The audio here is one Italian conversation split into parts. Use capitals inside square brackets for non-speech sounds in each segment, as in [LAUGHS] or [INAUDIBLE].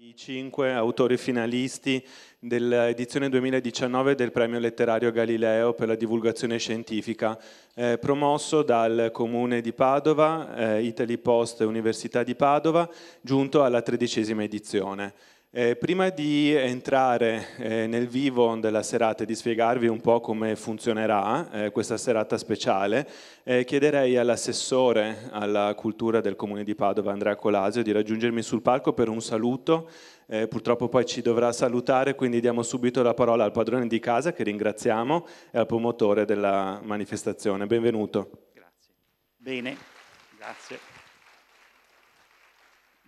I cinque autori finalisti dell'edizione 2019 del Premio Letterario Galileo per la divulgazione scientifica, eh, promosso dal Comune di Padova, eh, Italy Post Università di Padova, giunto alla tredicesima edizione. Eh, prima di entrare eh, nel vivo della serata e di spiegarvi un po' come funzionerà eh, questa serata speciale, eh, chiederei all'assessore alla cultura del comune di Padova, Andrea Colasio, di raggiungermi sul palco per un saluto. Eh, purtroppo poi ci dovrà salutare, quindi diamo subito la parola al padrone di casa che ringraziamo e al promotore della manifestazione. Benvenuto. Grazie. Bene, grazie.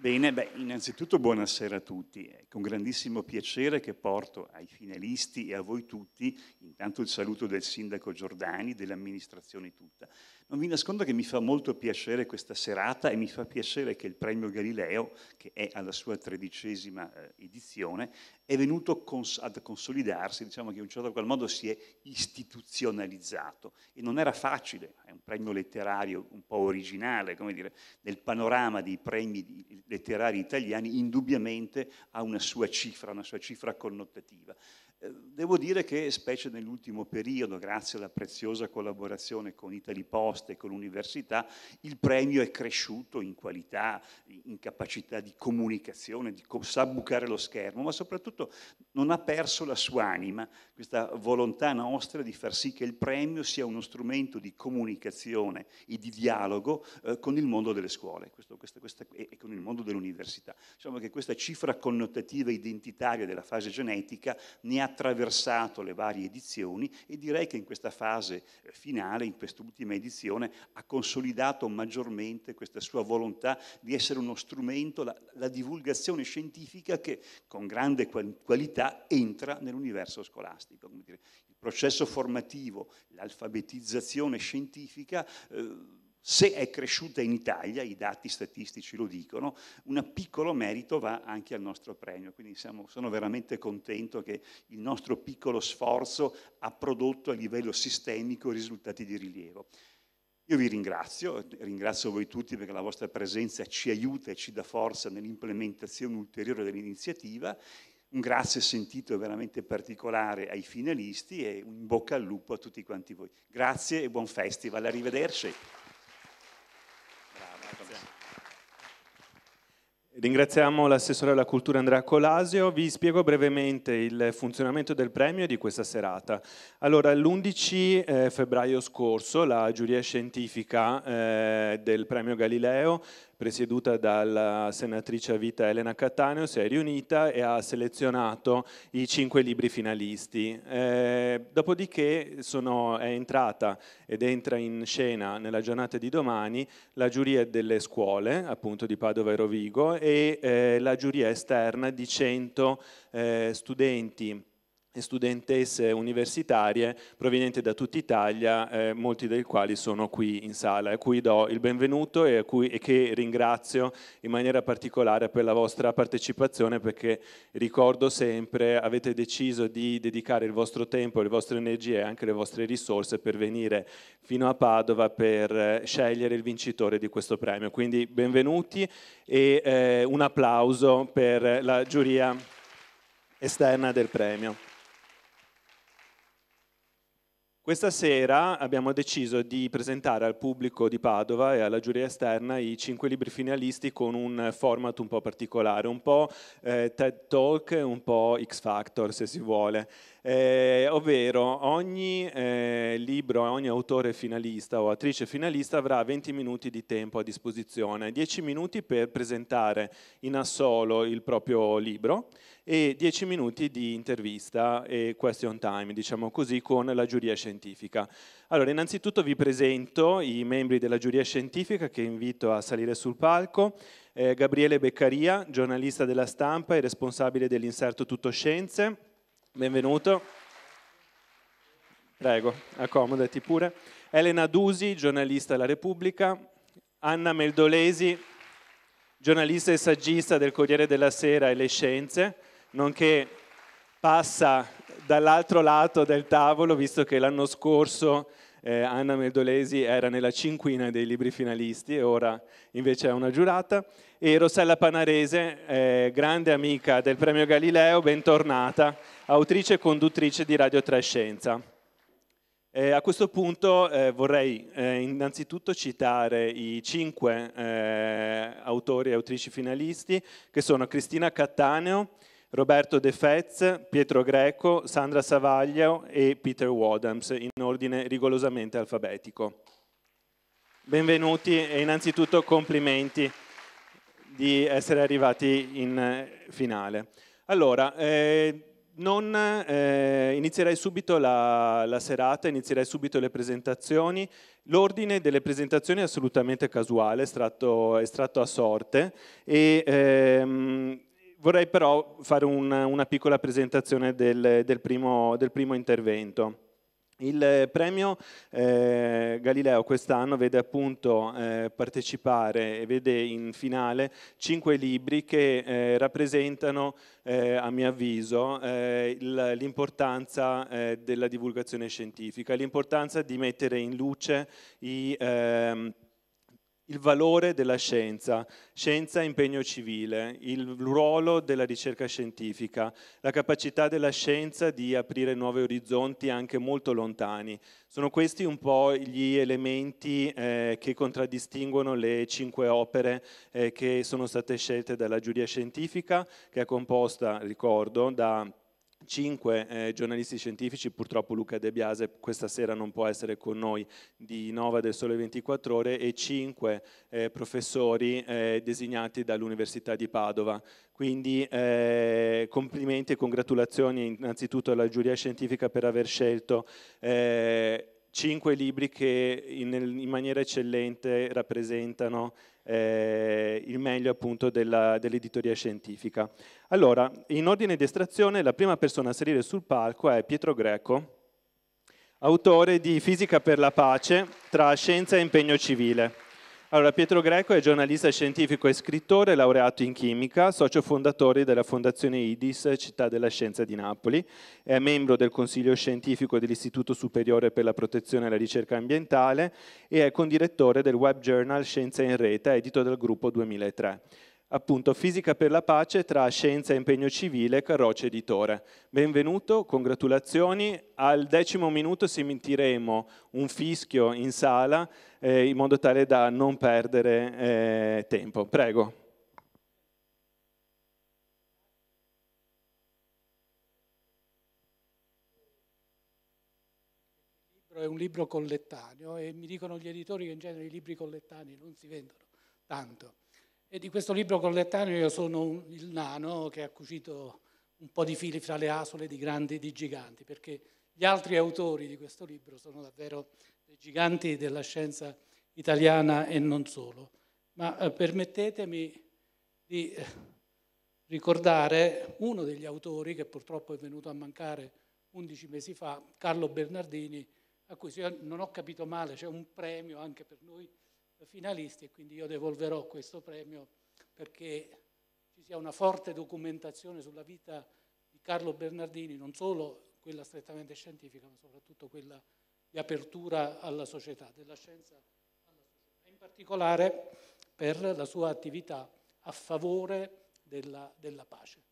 Bene, beh, innanzitutto buonasera a tutti. È con grandissimo piacere che porto ai finalisti e a voi tutti intanto il saluto del sindaco Giordani, dell'amministrazione tutta non vi nascondo che mi fa molto piacere questa serata e mi fa piacere che il premio Galileo, che è alla sua tredicesima eh, edizione, è venuto cons- ad consolidarsi, diciamo che in un certo qual modo si è istituzionalizzato e non era facile, è un premio letterario un po' originale, come dire, nel panorama dei premi letterari italiani indubbiamente ha una sua cifra, una sua cifra connotativa. Eh, devo dire che, specie nell'ultimo periodo, grazie alla preziosa collaborazione con Italy Post e con l'università, il premio è cresciuto in qualità, in capacità di comunicazione, di co- sa bucare lo schermo, ma soprattutto non ha perso la sua anima, questa volontà nostra di far sì che il premio sia uno strumento di comunicazione e di dialogo eh, con il mondo delle scuole questo, questo, questo, e, e con il mondo dell'università. Diciamo che questa cifra connotativa identitaria della fase genetica ne ha attraversato le varie edizioni e direi che in questa fase eh, finale, in quest'ultima edizione, ha consolidato maggiormente questa sua volontà di essere uno strumento, la, la divulgazione scientifica che con grande qualità entra nell'universo scolastico. Dire, il processo formativo, l'alfabetizzazione scientifica... Eh, se è cresciuta in Italia, i dati statistici lo dicono, un piccolo merito va anche al nostro premio, quindi siamo, sono veramente contento che il nostro piccolo sforzo ha prodotto a livello sistemico risultati di rilievo. Io vi ringrazio, ringrazio voi tutti perché la vostra presenza ci aiuta e ci dà forza nell'implementazione ulteriore dell'iniziativa. Un grazie sentito e veramente particolare ai finalisti e un bocca al lupo a tutti quanti voi. Grazie e buon festival, arrivederci. Ringraziamo l'assessore alla cultura Andrea Colasio, vi spiego brevemente il funzionamento del premio di questa serata. Allora, l'11 eh, febbraio scorso la giuria scientifica eh, del premio Galileo presieduta dalla senatrice a vita Elena Cattaneo, si è riunita e ha selezionato i cinque libri finalisti. Eh, dopodiché sono, è entrata ed entra in scena nella giornata di domani la giuria delle scuole, appunto di Padova e Rovigo, e eh, la giuria esterna di 100 eh, studenti e studentesse universitarie provenienti da tutta Italia, eh, molti dei quali sono qui in sala, a cui do il benvenuto e, a cui, e, che ringrazio in maniera particolare per la vostra partecipazione perché ricordo sempre avete deciso di dedicare il vostro tempo, le vostre energie e anche le vostre risorse per venire fino a Padova per eh, scegliere il vincitore di questo premio. Quindi benvenuti e eh, un applauso per la giuria esterna del premio. Questa sera abbiamo deciso di presentare al pubblico di Padova e alla giuria esterna i cinque libri finalisti con un format un po' particolare, un po' eh, TED Talk, un po' X Factor se si vuole eh, ovvero ogni eh, libro, ogni autore finalista o attrice finalista avrà 20 minuti di tempo a disposizione, 10 minuti per presentare in assolo il proprio libro e 10 minuti di intervista e question time, diciamo così, con la giuria scientifica. Allora, innanzitutto vi presento i membri della giuria scientifica che invito a salire sul palco. Eh, Gabriele Beccaria, giornalista della stampa e responsabile dell'inserto Tutto Scienze benvenuto. Prego, accomodati pure. Elena Dusi, giornalista alla Repubblica. Anna Meldolesi, giornalista e saggista del Corriere della Sera e Le Scienze, nonché passa dall'altro lato del tavolo, visto che l'anno scorso eh, Anna Meldolesi era nella cinquina dei libri finalisti e ora invece è una giurata e Rossella Panarese, eh, grande amica del Premio Galileo, bentornata, autrice e conduttrice di Radio 3 Scienza. Eh, a questo punto eh, vorrei eh, innanzitutto citare i cinque eh, autori e autrici finalisti che sono Cristina Cattaneo, Roberto De Fez, Pietro Greco, Sandra Savaglio e Peter Wadams, in ordine rigorosamente alfabetico. Benvenuti e innanzitutto complimenti di essere arrivati in eh, finale. Allora, eh, non, eh, inizierei subito la, la, serata, inizierei subito le presentazioni. L'ordine delle presentazioni è assolutamente casuale, estratto, estratto a sorte. E, ehm, vorrei però fare un, una piccola presentazione del, del, primo, del primo intervento. Il premio eh, Galileo quest'anno vede appunto eh, partecipare e vede in finale cinque libri che eh, rappresentano, eh, a mio avviso, eh, l'importanza eh, della divulgazione scientifica, l'importanza di mettere in luce i... Ehm, il valore della scienza, scienza e impegno civile, il ruolo della ricerca scientifica, la capacità della scienza di aprire nuovi orizzonti anche molto lontani. Sono questi un po' gli elementi eh, che contraddistinguono le cinque opere eh, che sono state scelte dalla giuria scientifica, che è composta, ricordo, da cinque eh, giornalisti scientifici, purtroppo Luca De Biase questa sera non può essere con noi, di Nova del Sole 24 Ore e cinque eh, professori eh, designati dall'Università di Padova. Quindi eh, complimenti e congratulazioni innanzitutto alla giuria scientifica per aver scelto eh, cinque libri che in, in maniera eccellente rappresentano eh, il meglio appunto dell'editoria scientifica. Allora, in ordine di estrazione, la prima persona a salire sul palco è Pietro Greco, autore di Fisica per la pace tra scienza e impegno civile. Allora, Pietro Greco è giornalista scientifico e scrittore, laureato in chimica, socio fondatore della Fondazione IDIS Città della Scienza di Napoli, è membro del Consiglio Scientifico dell'Istituto Superiore per la Protezione e la Ricerca Ambientale e è condirettore del web journal Scienza in Rete, edito dal gruppo 2003 appunto Fisica per la pace tra scienza e impegno civile, Carroccio Editore. Benvenuto, congratulazioni. Al decimo minuto sentiremo un fischio in sala eh, in modo tale da non perdere eh, tempo. Prego. È un libro collettaneo e mi dicono gli editori che in genere i libri collettanei non si vendono tanto e di questo libro collettaneo io sono il nano che ha cucito un po' di fili fra le asole di grandi e di giganti, perché gli altri autori di questo libro sono davvero dei giganti della scienza italiana e non solo. Ma eh, permettetemi di eh, ricordare uno degli autori che purtroppo è venuto a mancare 11 mesi fa, Carlo Bernardini, a cui se non ho capito male c'è un premio anche per noi finalisti e quindi io devolverò questo premio perché ci sia una forte documentazione sulla vita di Carlo Bernardini, non solo quella strettamente scientifica, ma soprattutto quella di apertura alla società, della scienza alla società, in particolare per la sua attività a favore della, della pace.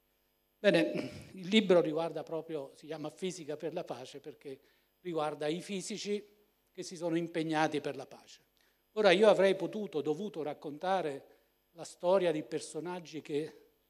Bene, il libro riguarda proprio, si chiama Fisica per la pace perché riguarda i fisici che si sono impegnati per la pace. Ora io avrei potuto, dovuto raccontare la storia di personaggi che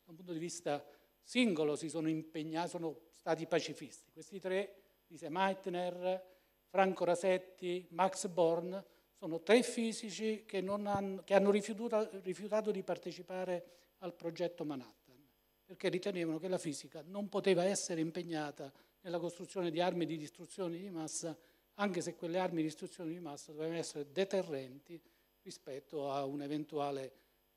da un punto di vista singolo si sono impegnati, sono stati pacifisti. Questi tre, Lise Meitner, Franco Rasetti, Max Born, sono tre fisici che hanno, che hanno rifiutato, rifiutato di partecipare al progetto Manhattan, perché ritenevano che la fisica non poteva essere impegnata nella costruzione di armi di distruzione di massa anche se quelle armi di distruzione di massa dovevano essere deterrenti rispetto a un'eventuale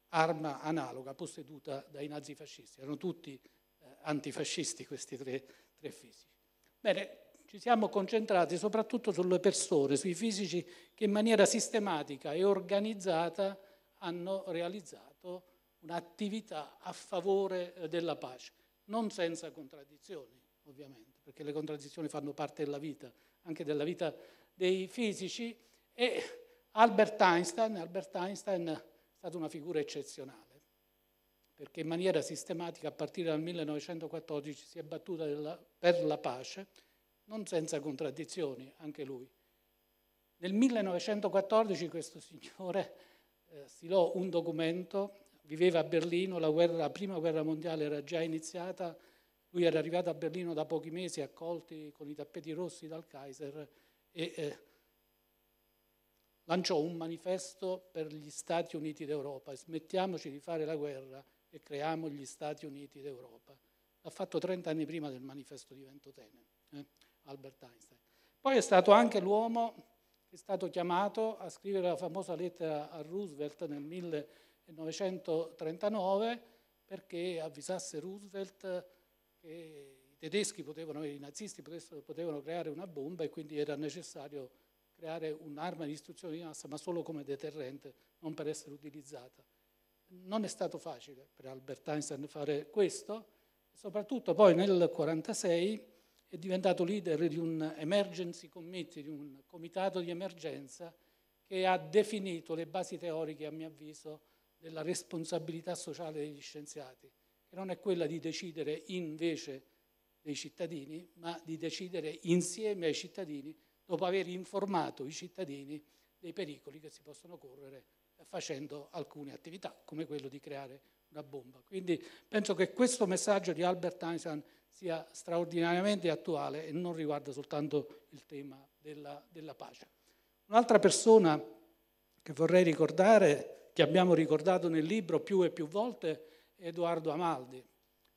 arma analoga posseduta dai nazifascisti. Erano tutti eh, antifascisti questi tre, tre fisici. Bene, ci siamo concentrati soprattutto sulle persone, sui fisici che in maniera sistematica e organizzata hanno realizzato un'attività a favore eh, della pace, non senza contraddizioni, ovviamente, perché le contraddizioni fanno parte della vita anche della vita dei fisici, e Albert Einstein, Albert Einstein è stata una figura eccezionale, perché in maniera sistematica a partire dal 1914 si è battuta per la pace, non senza contraddizioni anche lui. Nel 1914 questo signore eh, stilò un documento, viveva a Berlino, la, guerra, la prima guerra mondiale era già iniziata, lui era arrivato a Berlino da pochi mesi, accolti con i tappeti rossi dal Kaiser, e eh, lanciò un manifesto per gli Stati Uniti d'Europa. Smettiamoci di fare la guerra e creiamo gli Stati Uniti d'Europa. L'ha fatto 30 anni prima del manifesto di Ventotene, eh, Albert Einstein. Poi è stato anche l'uomo che è stato chiamato a scrivere la famosa lettera a Roosevelt nel 1939 perché avvisasse Roosevelt i tedeschi potevano, i nazisti potevano creare una bomba e quindi era necessario creare un'arma di distruzione di massa, ma solo come deterrente, non per essere utilizzata. Non è stato facile per Albert Einstein fare questo, soprattutto poi nel 1946 è diventato leader di un emergency committee, di un comitato di emergenza che ha definito le basi teoriche, a mio avviso, della responsabilità sociale degli scienziati che non è quella di decidere invece dei cittadini, ma di decidere insieme ai cittadini dopo aver informato i cittadini dei pericoli che si possono correre facendo alcune attività, come quello di creare una bomba. Quindi penso che questo messaggio di Albert Einstein sia straordinariamente attuale e non riguarda soltanto il tema della, della pace. Un'altra persona che vorrei ricordare, che abbiamo ricordato nel libro più e più volte, Edoardo Amaldi,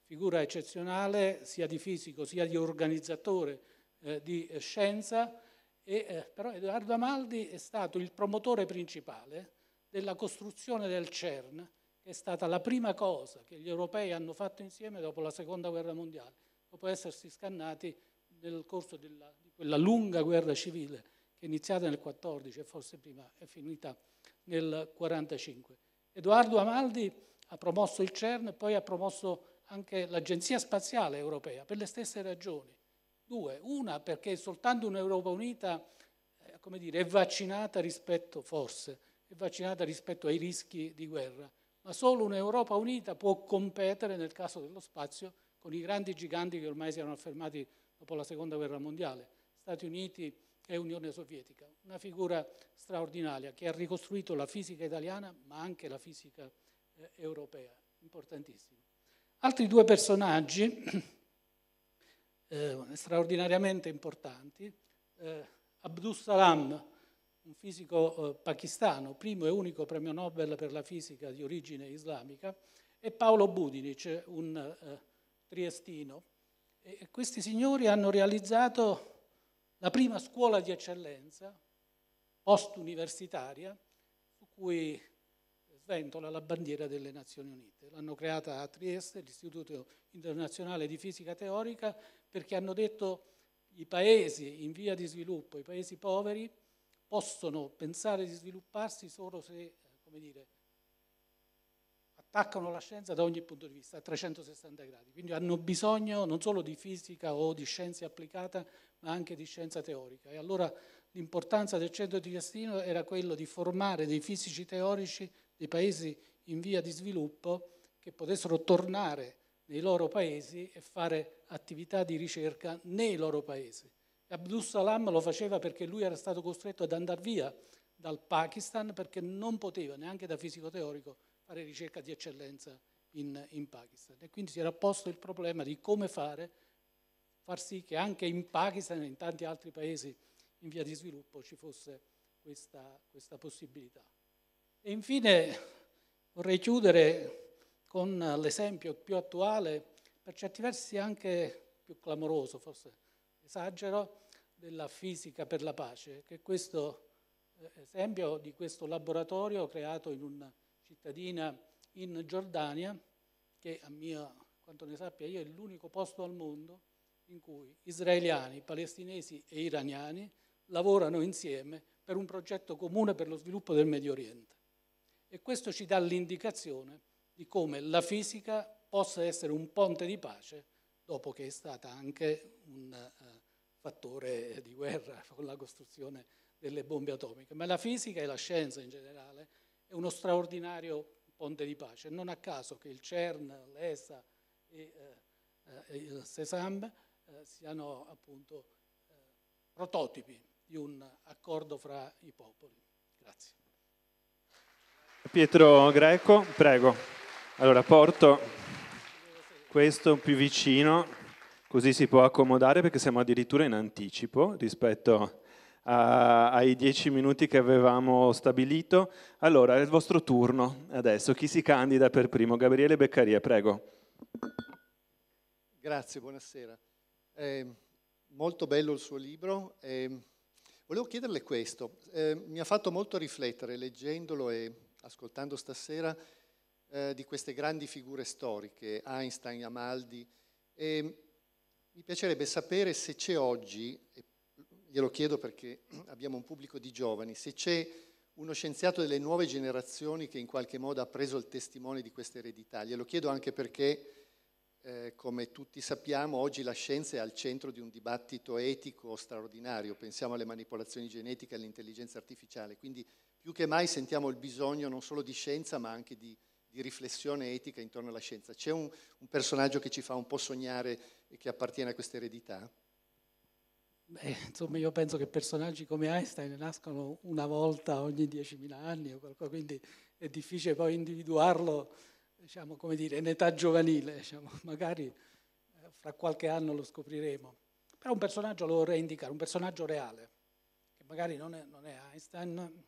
figura eccezionale sia di fisico sia di organizzatore eh, di eh, scienza, e, eh, però Edoardo Amaldi è stato il promotore principale della costruzione del CERN, che è stata la prima cosa che gli europei hanno fatto insieme dopo la seconda guerra mondiale, dopo essersi scannati nel corso della, di quella lunga guerra civile che è iniziata nel 14 e forse prima è finita nel 1945. Edoardo Amaldi ha promosso il CERN e poi ha promosso anche l'Agenzia Spaziale Europea per le stesse ragioni. Due, una perché soltanto un'Europa unita eh, dire, è vaccinata rispetto, forse, è vaccinata rispetto ai rischi di guerra, ma solo un'Europa unita può competere nel caso dello spazio con i grandi giganti che ormai si erano affermati dopo la Seconda Guerra Mondiale, Stati Uniti e Unione Sovietica. Una figura straordinaria che ha ricostruito la fisica italiana ma anche la fisica europea eh, europea, importantissimo. Altri due personaggi [CLEARS THROAT] eh, straordinariamente importanti, eh, Abdus Salam, un fisico eh, pakistano, primo e unico premio Nobel per la fisica di origine islamica, e Paolo Budinic, un eh, triestino. E questi signori hanno realizzato la prima scuola di eccellenza post-universitaria su cui sventola la bandiera delle Nazioni Unite. L'hanno creata a Trieste, l'Istituto Internazionale di Fisica Teorica, perché hanno detto che i paesi in via di sviluppo, i paesi poveri, possono pensare di svilupparsi solo se, eh, come dire, attaccano la scienza da ogni punto di vista, a 360 gradi. Quindi hanno bisogno non solo di fisica o di scienza applicata, ma anche di scienza teorica. E allora l'importanza del centro di destino era quello di formare dei fisici teorici dei paesi in via di sviluppo che potessero tornare nei loro paesi e fare attività di ricerca nei loro paesi. Abdus Salam lo faceva perché lui era stato costretto ad andare via dal Pakistan perché non poteva, neanche da fisico teorico, fare ricerca di eccellenza in, in Pakistan. E quindi si era posto il problema di come fare, far sì che anche in Pakistan e in tanti altri paesi in via di sviluppo ci fosse questa, questa possibilità. E infine vorrei chiudere con l'esempio più attuale, per certi versi anche più clamoroso, forse esagero, della fisica per la pace, che è questo eh, esempio di questo laboratorio creato in una cittadina in Giordania, che a mio quanto ne sappia io è l'unico posto al mondo in cui israeliani, palestinesi e iraniani lavorano insieme per un progetto comune per lo sviluppo del Medio Oriente. E questo ci dà l'indicazione di come la fisica possa essere un ponte di pace dopo che è stata anche un eh, fattore di guerra [LAUGHS] con la costruzione delle bombe atomiche. Ma la fisica e la scienza in generale è uno straordinario ponte di pace. Non a caso che il CERN, l'ESA e eh, eh, il SESAM siano appunto prototipi di un accordo fra i popoli. Grazie. Pietro Greco, prego. Allora porto questo più vicino, così si può accomodare perché siamo addirittura in anticipo rispetto a, ai dieci minuti che avevamo stabilito. Allora, è il vostro turno adesso. Chi si candida per primo? Gabriele Beccaria, prego. Grazie, buonasera. Eh, molto bello il suo libro. Eh, volevo chiederle questo. Eh, mi ha fatto molto riflettere leggendolo e ascoltando stasera eh, di queste grandi figure storiche, Einstein, Amaldi, e mi piacerebbe sapere se c'è oggi, glielo chiedo perché [CLEARS THROAT] abbiamo un pubblico di giovani, se c'è uno scienziato delle nuove generazioni che in qualche modo ha preso il testimone di questa eredità. Glielo chiedo anche perché, eh, come tutti sappiamo, oggi la scienza è al centro di un dibattito etico straordinario. Pensiamo alle manipolazioni genetiche, all'intelligenza artificiale. Quindi più che mai sentiamo il bisogno non solo di scienza ma anche di, di riflessione etica intorno alla scienza. C'è un, un, personaggio che ci fa un po' sognare e che appartiene a questa eredità? Beh, insomma, io penso che personaggi come Einstein nascono una volta ogni 10.000 anni o qualcosa, quindi è difficile poi individuarlo, diciamo, come dire, in età giovanile, diciamo. [LAUGHS] magari eh, fra qualche anno lo scopriremo. Però un personaggio lo vorrei indicare, un personaggio reale, che magari non è, non è Einstein,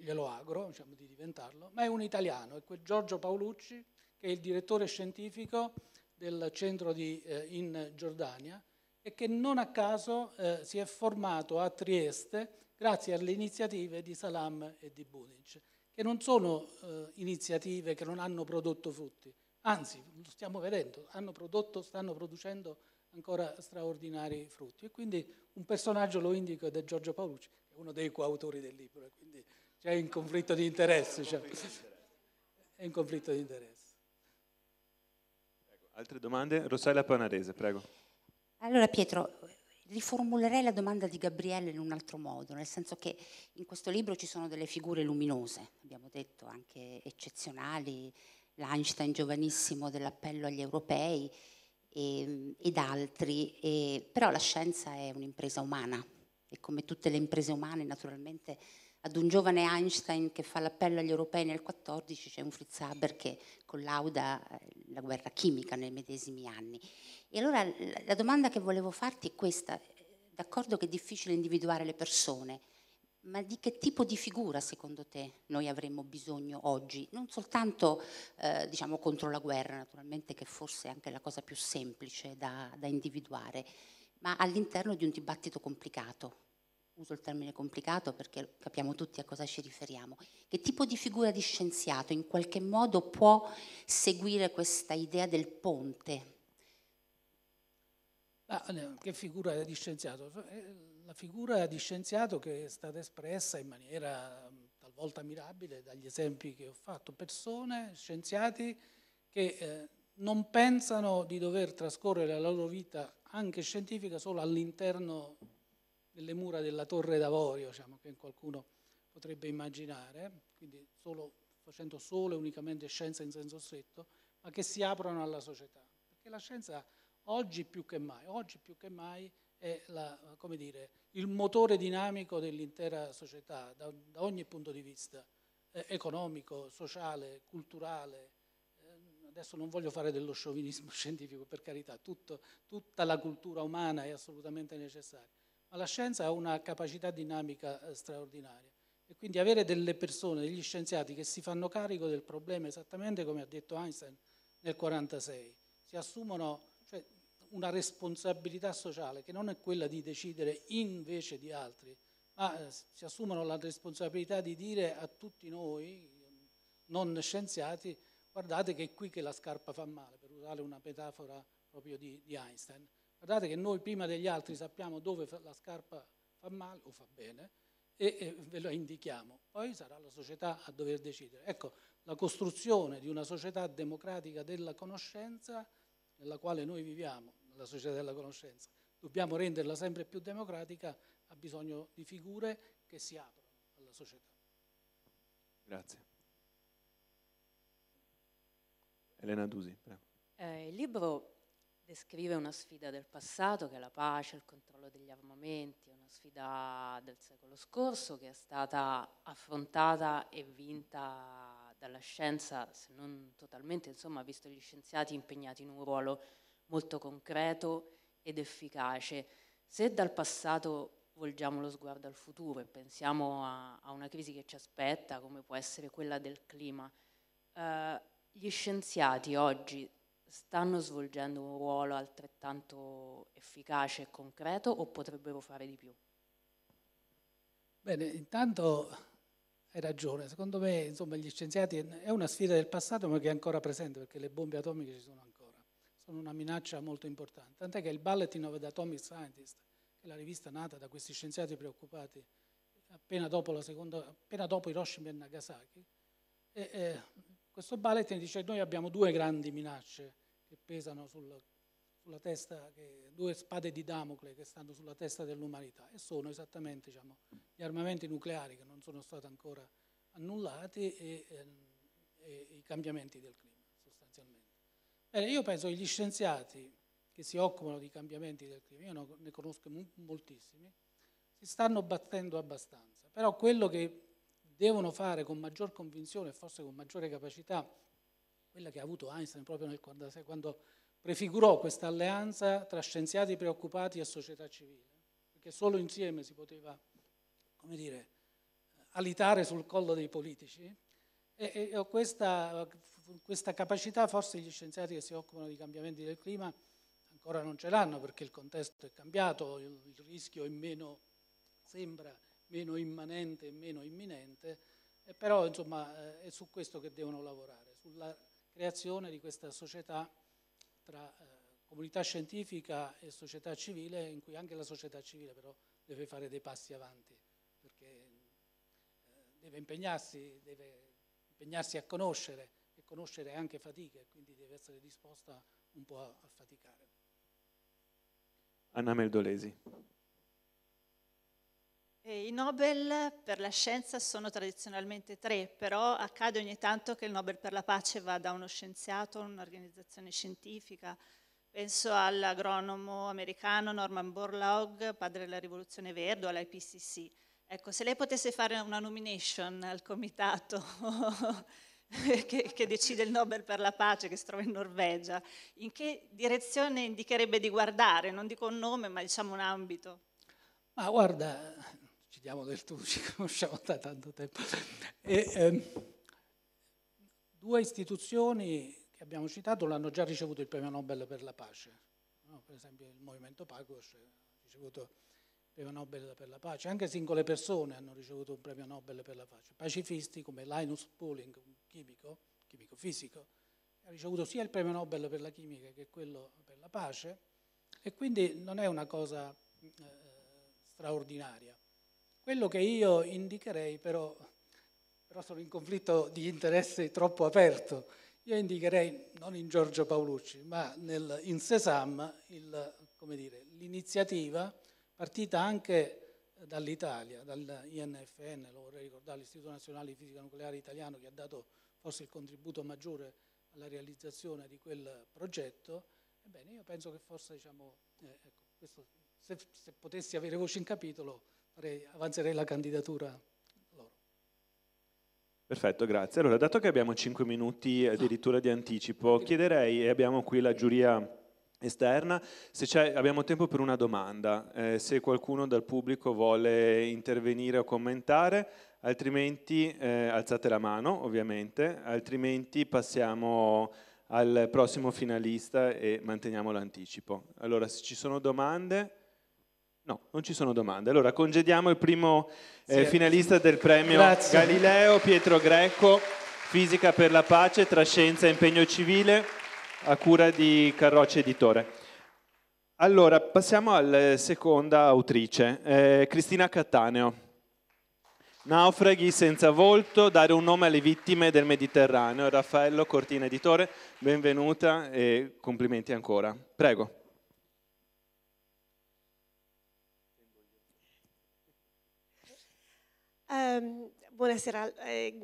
glielo auguro diciamo, di diventarlo, ma è un italiano, è quel Giorgio Paolucci che è il direttore scientifico del centro di, eh, in Giordania e che non a caso eh, si è formato a Trieste grazie alle iniziative di Salam e di Budic, che non sono eh, iniziative che non hanno prodotto frutti, anzi, lo stiamo vedendo, prodotto, stanno producendo ancora straordinari frutti. E quindi un personaggio lo indico ed è Giorgio Paolucci, uno dei coautori del libro, quindi c'è cioè, un conflitto di interesse. Cioè. È un conflitto di interesse. Ecco, altre domande? Rossella Panarese, prego. Allora Pietro, riformulerei la domanda di Gabriele in un altro modo, nel senso che in questo libro ci sono delle figure luminose, abbiamo detto anche eccezionali, l'Einstein giovanissimo dell'appello agli europei e, ehm, ed altri, e, però la scienza è un'impresa umana e come tutte le imprese umane naturalmente ad un giovane Einstein che fa l'appello agli europei nel 14 c'è cioè un Fritz Haber che collauda eh, la guerra chimica nei medesimi anni. E allora la domanda che volevo farti è questa, eh, d'accordo che è difficile individuare le persone, ma di che tipo di figura secondo te noi avremmo bisogno oggi? Non soltanto eh, diciamo, contro la guerra, naturalmente che forse è anche la cosa più semplice da, da individuare, ma all'interno di un dibattito complicato uso il termine complicato perché capiamo tutti a cosa ci riferiamo, che tipo di figura di scienziato in qualche modo può seguire questa idea del ponte? Ah, che figura di scienziato? Eh, la figura di scienziato che è stata espressa in maniera mm, talvolta mirabile dagli esempi che ho fatto, persone, scienziati che eh, non pensano di dover trascorrere la loro vita anche scientifica solo all'interno nelle mura della Torre d'Avorio, diciamo, che qualcuno potrebbe immaginare, quindi solo, facendo solo e unicamente scienza in senso stretto, ma che si aprono alla società. Perché la scienza oggi più che mai, più che mai è la, dire, il motore dinamico dell'intera società, da, da ogni punto di vista, eh, economico, sociale, culturale. Eh, adesso non voglio fare dello sciovinismo [LAUGHS] scientifico, per carità, tutto, tutta la cultura umana è assolutamente necessaria ma la scienza ha una capacità dinamica eh, straordinaria. E quindi avere delle persone, degli scienziati che si fanno carico del problema esattamente come ha detto Einstein nel 1946, si assumono cioè, una responsabilità sociale che non è quella di decidere invece di altri, ma eh, si assumono la responsabilità di dire a tutti noi, non scienziati, guardate che è qui che la scarpa fa male, per usare una metafora proprio di, di Einstein. Guardate che noi prima degli altri sappiamo dove la scarpa fa male o fa bene e, ve la indichiamo, poi sarà la società a dover decidere. Ecco, la costruzione di una società democratica della conoscenza nella quale noi viviamo, la società della conoscenza, dobbiamo renderla sempre più democratica, ha bisogno di figure che si aprono alla società. Grazie. Elena Dusi, prego. Eh, il libro descrive una sfida del passato che è la pace, il controllo degli armamenti, una sfida del secolo scorso che è stata affrontata e vinta dalla scienza, se non totalmente, insomma, visto gli scienziati impegnati in un ruolo molto concreto ed efficace. Se dal passato volgiamo lo sguardo al futuro e pensiamo a, a una crisi che ci aspetta, come può essere quella del clima, eh, gli scienziati oggi stanno svolgendo un ruolo altrettanto efficace e concreto o potrebbero fare di più? Bene, intanto hai ragione, secondo me insomma, gli scienziati è una sfida del passato ma che è ancora presente perché le bombe atomiche ci sono ancora, sono una minaccia molto importante, tant'è che il Bulletin of the Atomic Scientist, che è la rivista nata da questi scienziati preoccupati appena dopo, seconda, appena dopo Hiroshima e Nagasaki, e, eh, questo bulletin dice che noi abbiamo due grandi minacce che pesano sul, sulla testa, che, due spade di Damocle che stanno sulla testa dell'umanità e sono esattamente diciamo, gli armamenti nucleari che non sono stati ancora annullati e, e, ehm, e i cambiamenti del clima sostanzialmente. Bene, io penso che gli scienziati che si occupano di cambiamenti del clima, io ne conosco moltissimi, si stanno battendo abbastanza, però quello che devono fare con maggior convinzione e forse con maggiore capacità quella che ha avuto Einstein proprio nel 1946, quando prefigurò questa alleanza tra scienziati preoccupati e società civile, perché solo insieme si poteva, come dire, alitare sul collo dei politici. E, ho questa, questa capacità, forse gli scienziati che si occupano di cambiamenti del clima ancora non ce l'hanno perché il contesto è cambiato, il, il rischio è meno, sembra meno immanente e meno imminente, però insomma eh, è su questo che devono lavorare, sulla creazione di questa società tra eh, comunità scientifica e società civile, in cui anche la società civile però deve fare dei passi avanti, perché eh, deve, impegnarsi, deve impegnarsi a conoscere e conoscere anche fatiche, quindi deve essere disposta un po' a, a faticare. Anna Meldolesi. I Nobel per la scienza sono tradizionalmente tre, però accade ogni tanto che il Nobel per la pace vada a uno scienziato, a un'organizzazione scientifica. Penso all'agronomo americano Norman Borlaug, padre della rivoluzione verde, o all'IPCC. Ecco, se lei potesse fare una nomination al comitato [LAUGHS] che, che, decide il Nobel per la pace, che si trova in Norvegia, in che direzione indicherebbe di guardare? Non dico un nome, ma diciamo un ambito. Ma guarda, ci diamo del tu, [LAUGHS] ci conosciamo da tanto tempo. E, eh, due istituzioni che abbiamo citato l'hanno già ricevuto il premio Nobel per la pace, no? per esempio il movimento Pagos ha ricevuto il premio Nobel per la pace, anche singole persone hanno ricevuto un premio Nobel per la pace, pacifisti come Linus Pauling, un chimico, chimico fisico, ha ricevuto sia il premio Nobel per la chimica che quello per la pace e quindi non è una cosa eh, straordinaria. Quello che io indicherei però, però sono in conflitto di interessi troppo aperto, io indicherei non in Giorgio Paolucci, ma nel, in Sesam il, dire, l'iniziativa partita anche dall'Italia, dall'INFN, lo vorrei ricordare, l'Istituto Nazionale di Fisica Nucleare Italiano che ha dato forse il contributo maggiore alla realizzazione di quel progetto, ebbene io penso che forse diciamo, eh, ecco, questo, se, se potessi avere voce in capitolo avanzerei la candidatura loro. Perfetto, grazie. Allora, dato che abbiamo 5 minuti eh, addirittura di anticipo, chiederei, e abbiamo qui la giuria esterna, se abbiamo tempo per una domanda, eh, se qualcuno dal pubblico vuole intervenire o commentare, altrimenti eh, alzate la mano ovviamente, altrimenti passiamo al prossimo finalista e manteniamo l'anticipo. Allora, se ci sono domande... No, non ci sono domande. Allora congediamo il primo eh, finalista del premio Grazie. Galileo, Pietro Greco, Fisica per la pace tra scienza e impegno civile, a cura di Carrocci Editore. Allora, passiamo alla eh, seconda autrice, eh, Cristina Cattaneo. Naufraghi senza volto, dare un nome alle vittime del Mediterraneo. Raffaello Cortina Editore, benvenuta e complimenti ancora. Prego. Um, buonasera, eh,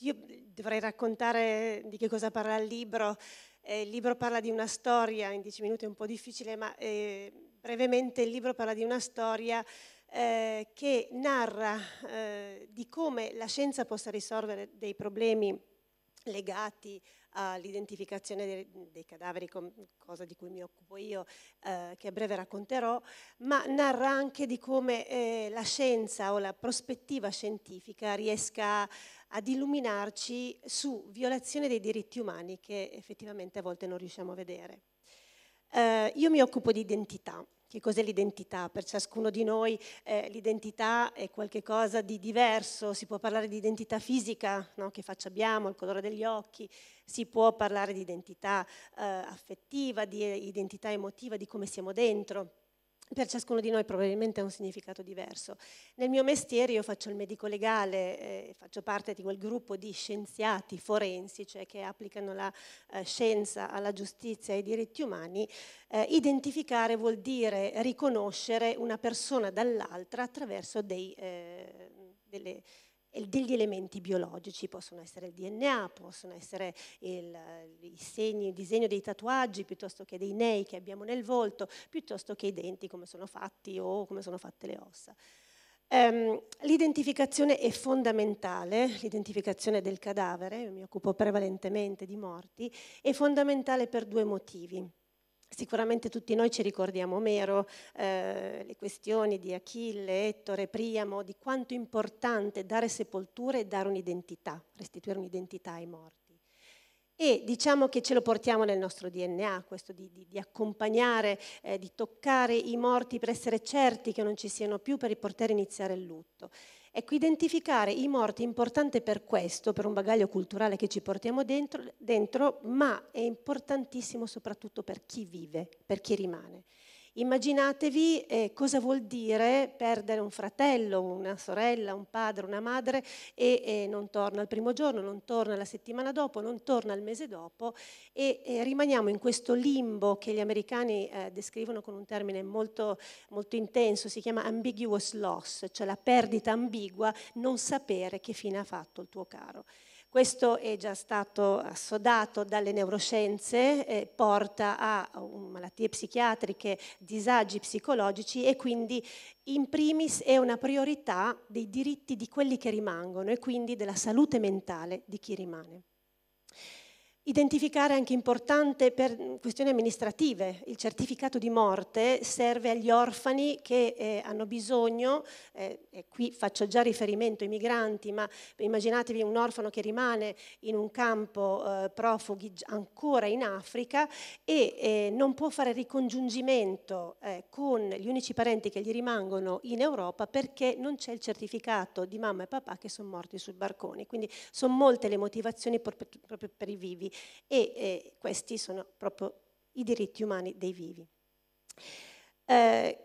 io dovrei raccontare di che cosa parla il libro. Eh, il libro parla di una storia, in dieci minuti è un po' difficile, ma eh, brevemente il libro parla di una storia eh, che narra eh, di come la scienza possa risolvere dei problemi legati all'identificazione dei, dei, cadaveri, cosa di cui mi occupo io, eh, che a breve racconterò, ma narra anche di come eh, la scienza o la prospettiva scientifica riesca ad illuminarci su violazioni dei diritti umani che effettivamente a volte non riusciamo a vedere. Eh, io mi occupo di identità che cos'è l'identità? Per ciascuno di noi eh, l'identità è qualcosa di diverso, si può parlare di identità fisica, no? che faccia abbiamo, il colore degli occhi, si può parlare di identità eh, affettiva, di identità emotiva, di come siamo dentro per ciascuno di noi probabilmente ha un significato diverso. Nel mio mestiere io faccio il medico legale, eh, faccio parte di quel gruppo di scienziati forensi, cioè che applicano la eh, scienza alla giustizia e ai diritti umani. Eh, identificare vuol dire riconoscere una persona dall'altra attraverso dei, eh, delle degli elementi biologici, possono essere il DNA, possono essere il, eh, i segni, il disegno dei tatuaggi, piuttosto che dei nei che abbiamo nel volto, piuttosto che i denti come sono fatti o come sono fatte le ossa. Um, l'identificazione è fondamentale, l'identificazione del cadavere, io mi occupo prevalentemente di morti, è fondamentale per due motivi. Sicuramente tutti noi ci ricordiamo Omero, eh, le questioni di Achille, Ettore, Priamo, di quanto importante dare sepoltura e dare un'identità, restituire un'identità ai morti. E diciamo che ce lo portiamo nel nostro DNA, questo di, di, di accompagnare, eh, di toccare i morti per essere certi che non ci siano più, per poter iniziare il lutto. Ecco, identificare i morti è importante per questo, per un bagaglio culturale che ci portiamo dentro, dentro ma è importantissimo soprattutto per chi vive, per chi rimane. Immaginatevi eh, cosa vuol dire perdere un fratello, una sorella, un padre, una madre e, e eh, non torna il primo giorno, non torna la settimana dopo, non torna il mese dopo e, e eh, rimaniamo in questo limbo che gli americani eh, descrivono con un termine molto, molto intenso, si chiama ambiguous loss, cioè la perdita ambigua, non sapere che fine ha fatto il tuo caro. Questo è già stato assodato dalle neuroscienze, eh, porta a malattie psichiatriche, disagi psicologici e quindi in primis è una priorità dei diritti di quelli che rimangono e quindi della salute mentale di chi rimane. Identificare è anche importante per questioni amministrative. Il certificato di morte serve agli orfani che eh, hanno bisogno, eh, e qui faccio già riferimento ai migranti, ma immaginatevi un orfano che rimane in un campo eh, profughi ancora in Africa e eh, non può fare ricongiungimento eh, con gli unici parenti che gli rimangono in Europa perché non c'è il certificato di mamma e papà che sono morti sul barcone. Quindi sono molte le motivazioni proprio per i vivi e eh, questi sono proprio i diritti umani dei vivi. Eh,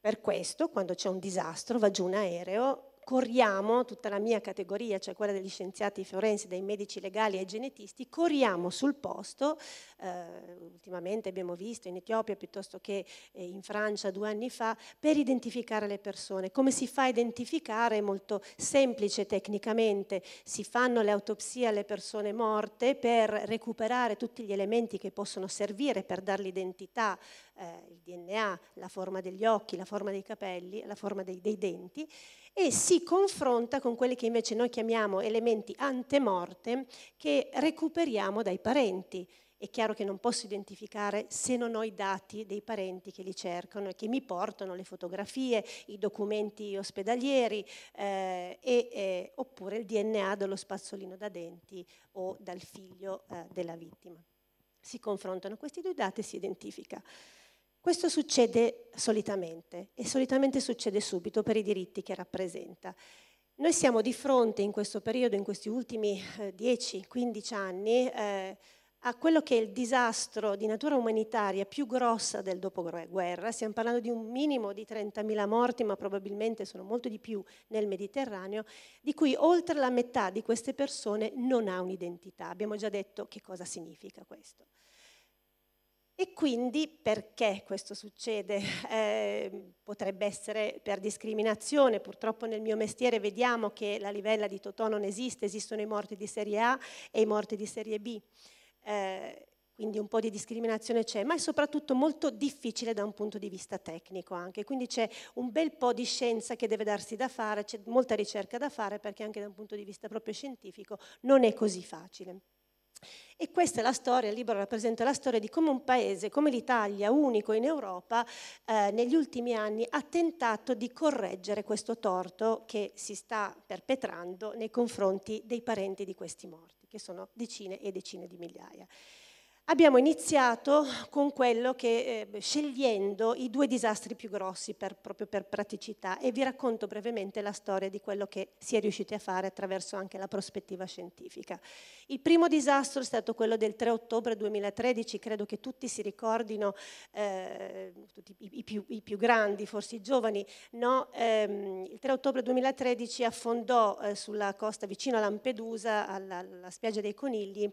per questo, quando c'è un disastro, va giù un aereo, corriamo, tutta la mia categoria, cioè quella degli scienziati forensi, dei medici legali e genetisti, corriamo sul posto eh, ultimamente abbiamo visto in Etiopia piuttosto che eh, in Francia due anni fa, per identificare le persone. Come si fa a identificare? È molto semplice tecnicamente, si fanno le autopsie alle persone morte per recuperare tutti gli elementi che possono servire per dare l'identità, eh, il DNA, la forma degli occhi, la forma dei capelli, la forma dei, dei denti e si confronta con quelli che invece noi chiamiamo elementi antemortem che recuperiamo dai parenti è chiaro che non posso identificare se non ho i dati dei parenti che li cercano e che mi portano le fotografie, i documenti ospedalieri eh, e, eh, oppure il DNA dello spazzolino da denti o dal figlio eh, della vittima. Si confrontano questi due dati e si identifica. Questo succede solitamente e solitamente succede subito per i diritti che rappresenta. Noi siamo di fronte in questo periodo, in questi ultimi 10-15 eh, anni, eh, a quello che è il disastro di natura umanitaria più grossa del dopoguerra, stiamo parlando di un minimo di 30.000 morti, ma probabilmente sono molto di più nel Mediterraneo, di cui oltre la metà di queste persone non ha un'identità. Abbiamo già detto che cosa significa questo. E quindi perché questo succede? [LAUGHS] Eh, potrebbe essere per discriminazione, purtroppo nel mio mestiere vediamo che la livella di Totò non esiste, esistono i morti di serie A e i morti di serie B. Eh, quindi un po' di discriminazione c'è, ma è soprattutto molto difficile da un punto di vista tecnico anche, quindi c'è un bel po' di scienza che deve darsi da fare, c'è molta ricerca da fare perché anche da un punto di vista proprio scientifico non è così facile. E questa è la storia, il libro rappresenta la storia di come un paese come l'Italia, unico in Europa, eh, negli ultimi anni ha tentato di correggere questo torto che si sta perpetrando nei confronti dei parenti di questi morti, che sono decine e decine di migliaia abbiamo iniziato con quello che, eh, scegliendo i due disastri più grossi per, proprio per praticità e vi racconto brevemente la storia di quello che si è riusciti a fare attraverso anche la prospettiva scientifica. Il primo disastro è stato quello del 3 ottobre 2013, credo che tutti si ricordino, eh, tutti, i, più, i, più, grandi, forse i giovani, no? ehm, il 3 ottobre 2013 affondò eh, sulla costa vicino a Lampedusa, alla, alla spiaggia dei Conigli,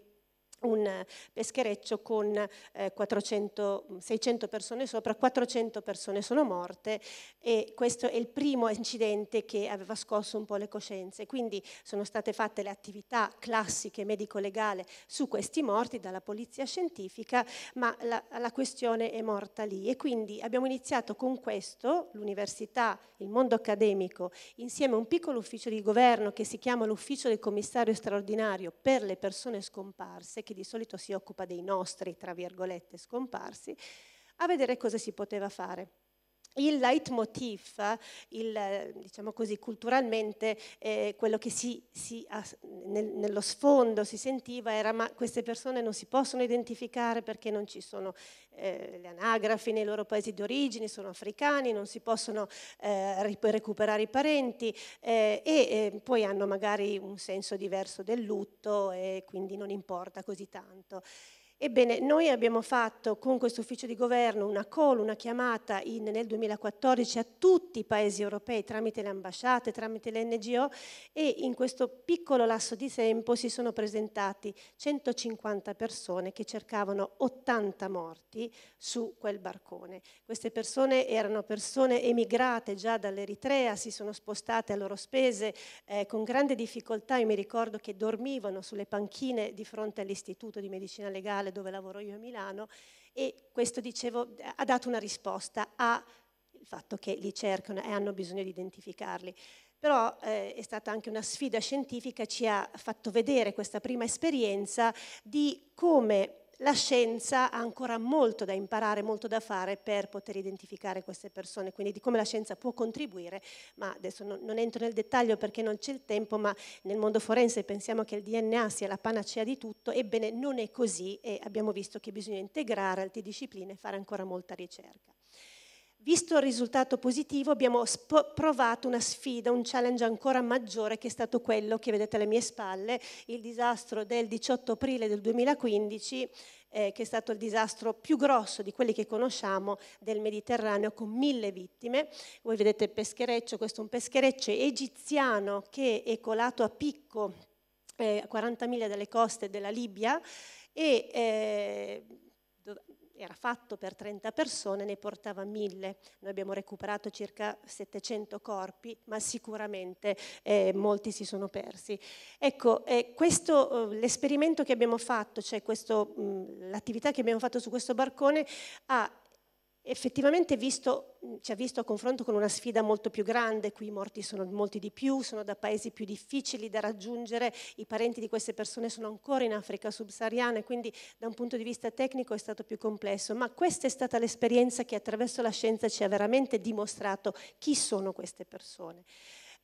un peschereccio con 400, eh, 600 persone sopra, 400 persone sono morte e questo è il primo incidente che aveva scosso un po' le coscienze. Quindi sono state fatte le attività classiche medico-legale su questi morti dalla polizia scientifica, ma la, la questione è morta lì. E quindi abbiamo iniziato con questo, l'università, il mondo accademico, insieme a un piccolo ufficio di governo che si chiama l'ufficio del commissario straordinario per le persone scomparse, che che di solito si occupa dei nostri, tra virgolette, scomparsi, a vedere cosa si poteva fare il leitmotiv, il, diciamo così, culturalmente eh, quello che si, si, nel, nello sfondo si sentiva era ma queste persone non si possono identificare perché non ci sono eh, le anagrafi nei loro paesi d'origine, sono africani, non si possono eh, recuperare i parenti eh, e poi hanno magari un senso diverso del lutto e quindi non importa così tanto. Ebbene, noi abbiamo fatto con questo ufficio di governo una call, una chiamata in, nel 2014 a tutti i paesi europei tramite le ambasciate, tramite le NGO e in questo piccolo lasso di tempo si sono presentati 150 persone che cercavano 80 morti su quel barcone. Queste persone erano persone emigrate già dall'Eritrea, si sono spostate a loro spese eh, con grande difficoltà. Io mi ricordo che dormivano sulle panchine di fronte all'Istituto di Medicina Legale dove lavoro io a Milano e questo, dicevo, ha dato una risposta al fatto che li cercano e hanno bisogno di identificarli però eh, è stata anche una sfida scientifica, ci ha fatto vedere questa prima esperienza di come la scienza ha ancora molto da imparare, molto da fare per poter identificare queste persone, quindi di come la scienza può contribuire, ma adesso non, non, entro nel dettaglio perché non c'è il tempo, ma nel mondo forense pensiamo che il DNA sia la panacea di tutto, ebbene non è così e abbiamo visto che bisogna integrare altre discipline e fare ancora molta ricerca. Visto il risultato positivo abbiamo sp- provato una sfida, un challenge ancora maggiore che è stato quello che vedete alle mie spalle, il disastro del 18 aprile del 2015 eh, che è stato il disastro più grosso di quelli che conosciamo del Mediterraneo, con mille vittime. Voi vedete il peschereccio, questo è un peschereccio egiziano che è colato a picco eh, a 40 miglia dalle coste della Libia e eh, era fatto per 30 persone, ne portava 1000. Noi abbiamo recuperato circa 700 corpi, ma sicuramente eh, molti si sono persi. Ecco, eh, questo, eh, l'esperimento che abbiamo fatto, cioè questo, mh, mm, l'attività che abbiamo fatto su questo barcone, ha effettivamente visto, ci ha visto a confronto con una sfida molto più grande, qui i morti sono molti di più, sono da paesi più difficili da raggiungere, i parenti di queste persone sono ancora in Africa subsahariana e quindi da un punto di vista tecnico è stato più complesso, ma questa è stata l'esperienza che attraverso la scienza ci ha veramente dimostrato chi sono queste persone.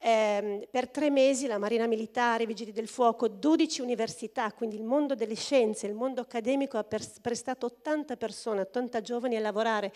Eh, per tre mesi la Marina Militare, i Vigili del Fuoco, 12 università, quindi il mondo delle scienze, il mondo accademico ha prestato 80 persone, 80 giovani a lavorare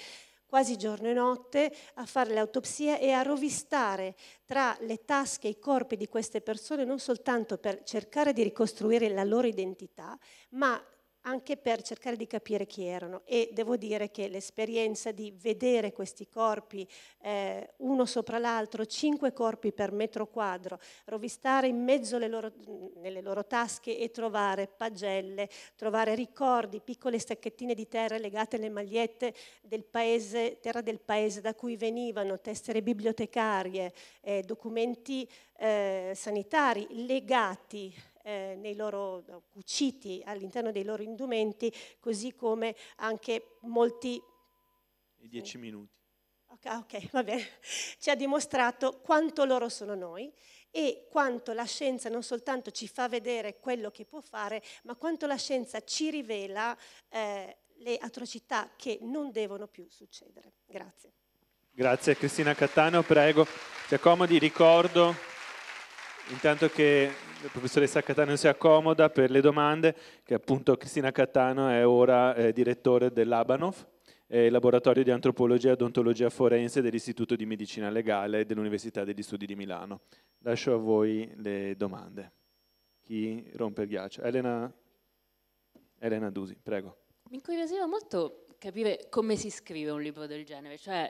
quasi giorno e notte a fare le autopsie e a rovistare tra le tasche i corpi di queste persone non soltanto per cercare di ricostruire la loro identità, ma anche per cercare di capire chi erano e devo dire che l'esperienza di vedere questi corpi eh, uno sopra l'altro, cinque corpi per metro quadro, rovistare in mezzo loro, nelle loro tasche e trovare pagelle, trovare ricordi, piccole stacchettine di terra legate alle magliette del paese, terra del paese da cui venivano, tessere bibliotecarie, eh, documenti eh, sanitari legati eh, nei loro cuciti all'interno dei loro indumenti, così come anche molti... I dieci minuti. Ok, ah, okay va bene. Ci ha dimostrato quanto loro sono noi e quanto la scienza non soltanto ci fa vedere quello che può fare, ma quanto la scienza ci rivela eh, le atrocità che non devono più succedere. Grazie. Grazie Cristina Cattano, prego, ti accomodi, ricordo intanto che la professoressa Catano si accomoda per le domande, che appunto Cristina Cattano è ora eh, direttore dell'Abanov, eh, laboratorio di antropologia e odontologia forense dell'Istituto di Medicina Legale dell'Università degli Studi di Milano. Lascio a voi le domande. Chi rompe il ghiaccio? Elena, Elena Dusi, prego. Mi incuriosiva molto capire come si scrive un libro del genere, cioè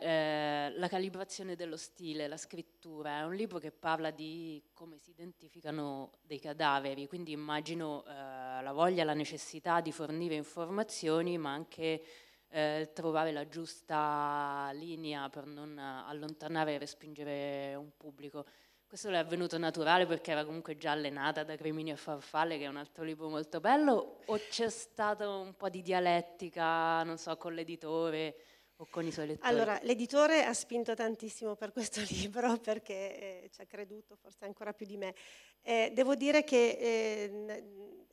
eh, la calibrazione dello stile, la scrittura, è un libro che parla di come si identificano dei cadaveri, quindi immagino eh, la voglia, la necessità di fornire informazioni, ma anche eh, trovare la giusta linea per non allontanare e respingere un pubblico. Questo le è avvenuto naturale perché era comunque già allenata da Cremini e Farfalle, che è un altro libro molto bello, o c'è stata un po' di dialettica, non so, con l'editore o con i suoi lettori? Allora, l'editore ha spinto tantissimo per questo [LAUGHS] libro perché eh, ci ha creduto, forse ancora più di me. Eh, devo dire che eh,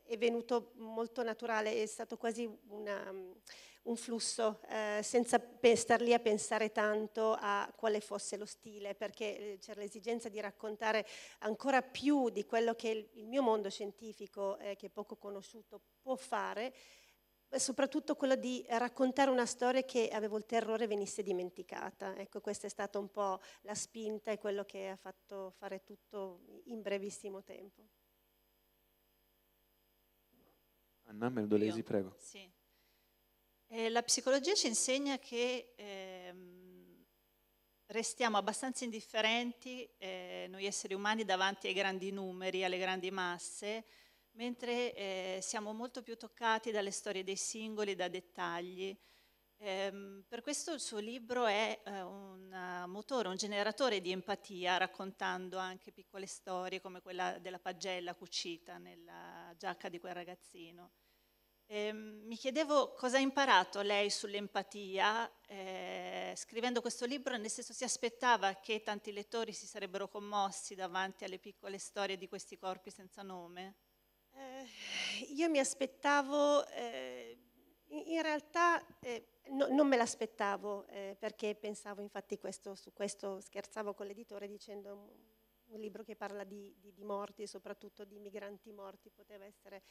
è venuto molto naturale, è stato quasi una un flusso eh, senza star lì a pensare tanto a quale fosse lo stile, perché eh, c'era l'esigenza di raccontare ancora più di quello che il mio mondo scientifico, eh, che è poco conosciuto, può fare, soprattutto quello di raccontare una storia che avevo il terrore venisse dimenticata. Ecco, questa è stata un po' la spinta e quello che ha fatto fare tutto in brevissimo tempo. Anna Merdolesi, prego. Sì. Eh, la psicologia ci insegna che ehm, restiamo abbastanza indifferenti eh, noi esseri umani davanti ai grandi numeri, alle grandi masse, mentre eh, siamo molto più toccati dalle storie dei singoli, da dettagli. Eh, per questo il suo libro è eh, un motore, un generatore di empatia, raccontando anche piccole storie come quella della pagella cucita nella giacca di quel ragazzino. Eh, mi chiedevo cosa ha imparato lei sull'empatia eh, scrivendo questo libro, nel senso si aspettava che tanti lettori si sarebbero commossi davanti alle piccole storie di questi corpi senza nome? Eh, io mi aspettavo, eh, in realtà eh, no, non me l'aspettavo eh, perché pensavo infatti questo, su questo scherzavo con l'editore dicendo un libro che parla di, di, di morti, soprattutto di migranti morti, poteva essere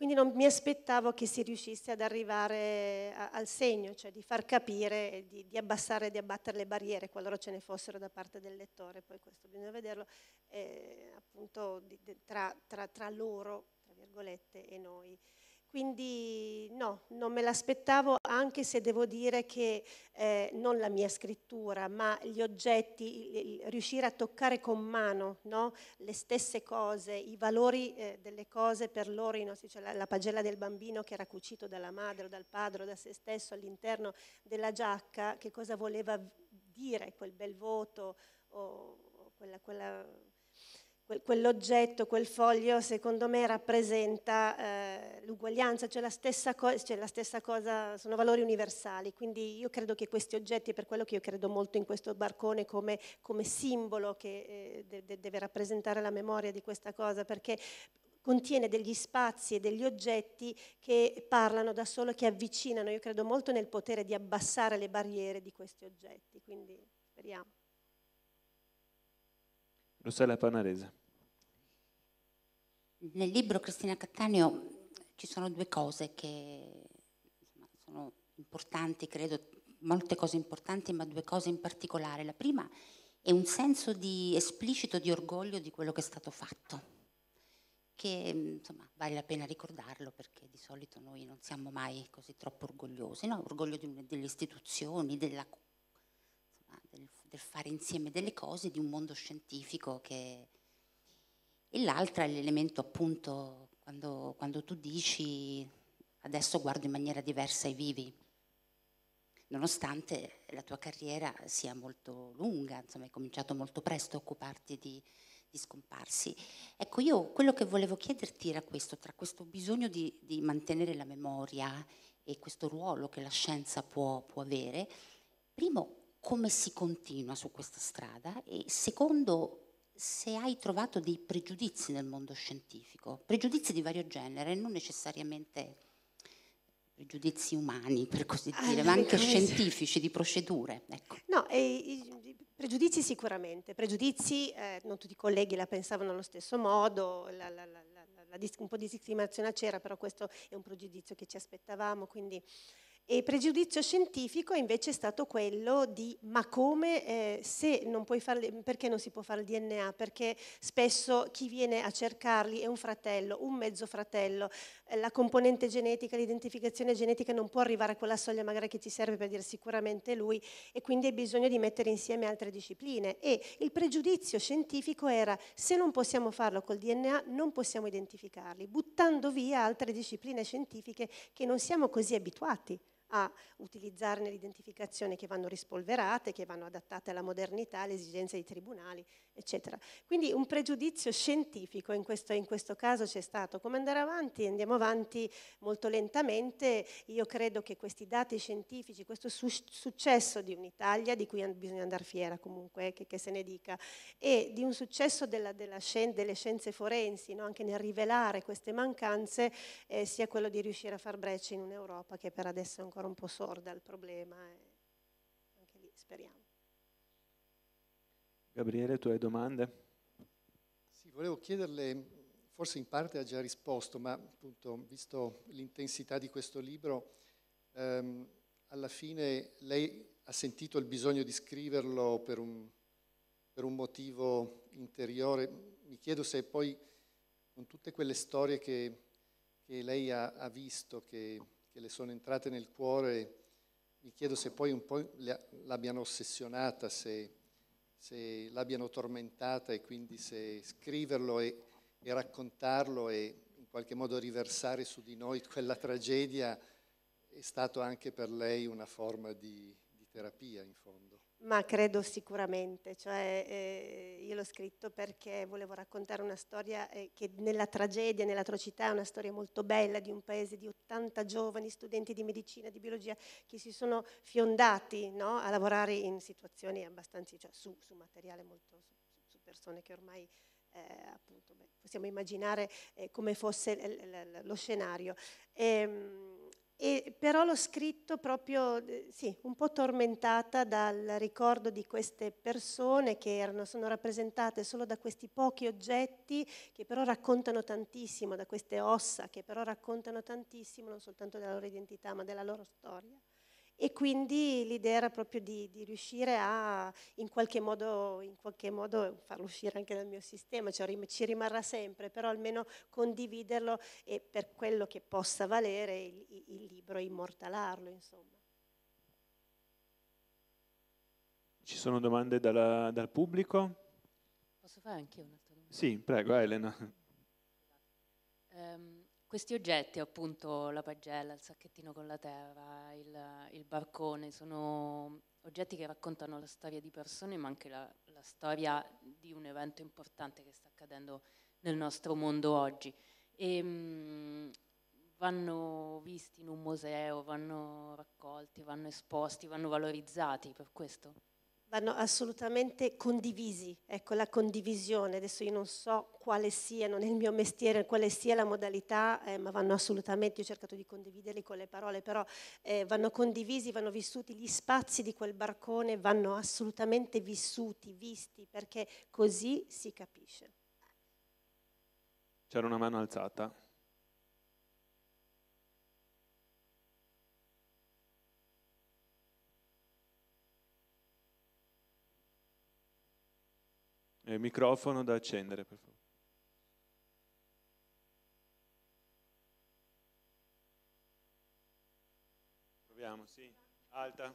quindi non mi aspettavo che si riuscisse ad arrivare a, al segno, cioè di far capire di, di, abbassare e di abbattere le barriere, qualora ce ne fossero da parte del lettore, poi questo bisogna vederlo, eh, appunto di, di, tra, tra, tra loro, tra virgolette, e noi. Quindi no, non me l'aspettavo, anche se devo dire che eh, non la mia scrittura, ma gli oggetti, riuscire a toccare con mano no? le stesse cose, i valori eh, delle cose per loro, no? cioè, la, la, pagella del bambino che era cucito dalla madre o dal padre o da se stesso all'interno della giacca, che cosa voleva dire quel bel voto o quella, quella quell'oggetto, quel foglio, secondo me rappresenta eh, l'uguaglianza, cioè la, stessa co- cioè la stessa cosa, sono valori universali, quindi io credo che questi oggetti, per quello che io credo molto in questo barcone come, come simbolo che eh, de- deve rappresentare la memoria di questa cosa, perché contiene degli spazi e degli oggetti che parlano da solo, che avvicinano, io credo molto nel potere di abbassare le barriere di questi oggetti, quindi speriamo. Rossella Panarese. Nel libro Cristina Cattaneo ci sono due cose che insomma, sono importanti, credo, molte cose importanti, ma due cose in particolare. La prima è un senso di esplicito di orgoglio di quello che è stato fatto, che insomma, vale la pena ricordarlo perché di solito noi non siamo mai così troppo orgogliosi, no? orgoglio di, delle istituzioni, della, insomma, del, del, fare insieme delle cose, di un mondo scientifico che e l'altra è l'elemento appunto quando, quando tu dici adesso guardo in maniera diversa i vivi, nonostante la tua carriera sia molto lunga, insomma hai cominciato molto presto a occuparti di, di scomparsi. Ecco, io quello che volevo chiederti era questo, tra questo bisogno di, di mantenere la memoria e questo ruolo che la scienza può, può, avere, primo, come si continua su questa strada e secondo, se hai trovato dei pregiudizi nel mondo scientifico, pregiudizi di vario genere, non necessariamente pregiudizi umani, per così ah, dire, ah, ma anche scientifici, di procedure. Ecco. No, eh, pregiudizi sicuramente, pregiudizi, eh, non tutti i colleghi la pensavano allo stesso modo, la, la, la, un po' di discriminazione c'era, però questo è un pregiudizio che ci aspettavamo, quindi e pregiudizio scientifico invece è stato quello di ma come, eh, se non puoi fare, perché non si può fare il DNA? Perché spesso chi viene a cercarli è un fratello, un mezzo fratello, eh, la componente genetica, l'identificazione genetica non può arrivare a quella soglia magari che ci serve per dire sicuramente lui e quindi hai bisogno di mettere insieme altre discipline. E il pregiudizio scientifico era se non possiamo farlo col DNA non possiamo identificarli, buttando via altre discipline scientifiche che non siamo così abituati a utilizzarne l'identificazione che vanno rispolverate, che vanno adattate alla modernità, alle esigenze dei tribunali eccetera. Quindi un pregiudizio scientifico in questo, in questo caso c'è stato. Come andare avanti? Andiamo avanti molto lentamente. Io credo che questi dati scientifici, questo su- successo di un'Italia, di cui bisogna andare fiera comunque, eh, che, che, se ne dica, e di un successo della, della scien- delle scienze forensi, no? anche nel rivelare queste mancanze, eh, sia quello di riuscire a far breccia in un'Europa che per adesso è ancora un po' sorda al problema. Eh. Anche lì speriamo. Gabriele, tu hai domande? Sì, volevo chiederle, forse in parte ha già risposto, ma appunto, visto l'intensità di questo libro, ehm, alla fine lei ha sentito il bisogno di scriverlo per un, per un motivo interiore. Mi chiedo se poi con tutte quelle storie che, che lei ha, ha visto, che, che, le sono entrate nel cuore, mi chiedo se poi un po' l'abbiano ossessionata, se se l'abbiano tormentata e quindi se scriverlo e, e, raccontarlo e in qualche modo riversare su di noi quella tragedia è stato anche per lei una forma di, di terapia in fondo. Ma credo sicuramente, cioè, eh, io l'ho scritto perché volevo raccontare una storia eh, che nella tragedia, nell'atrocità è una storia molto bella di un paese di 80 giovani studenti di medicina, di biologia, che si sono fiondati no, a lavorare in situazioni abbastanza, cioè, su, su, materiale molto, su, su persone che ormai eh, appunto, beh, possiamo immaginare eh, come fosse l- l- lo scenario. E, ehm, e però l'ho scritto proprio, eh, sì, un po' tormentata dal ricordo di queste persone che erano, sono rappresentate solo da questi pochi oggetti che però raccontano tantissimo, da queste ossa che però raccontano tantissimo non soltanto della loro identità ma della loro storia e quindi l'idea era proprio di, di riuscire a in qualche, modo, in qualche, modo, farlo uscire anche dal mio sistema, cioè ci rimarrà sempre, però almeno condividerlo e per quello che possa valere il, il libro, immortalarlo insomma. Ci sono domande dalla, dal pubblico? Posso fare anche io un'altra domanda? Sì, prego Elena. Um, questi oggetti, appunto la pagella, il sacchettino con la terra, il, il barcone, sono oggetti che raccontano la storia di persone, ma anche la, la storia di un evento importante che sta accadendo nel nostro mondo oggi. E, ehm, mh, vanno visti in un museo, vanno raccolti, vanno esposti, vanno valorizzati per questo vanno assolutamente condivisi, ecco la condivisione, adesso io non so quale sia, non è il mio mestiere, quale sia la modalità, eh, ma vanno assolutamente, io ho cercato di condividerli con le parole, però eh, vanno condivisi, vanno vissuti, gli spazi di quel barcone vanno assolutamente vissuti, visti, perché così si capisce. C'era una mano alzata. Il eh, microfono da accendere, per favore. Proviamo, sì. Alta.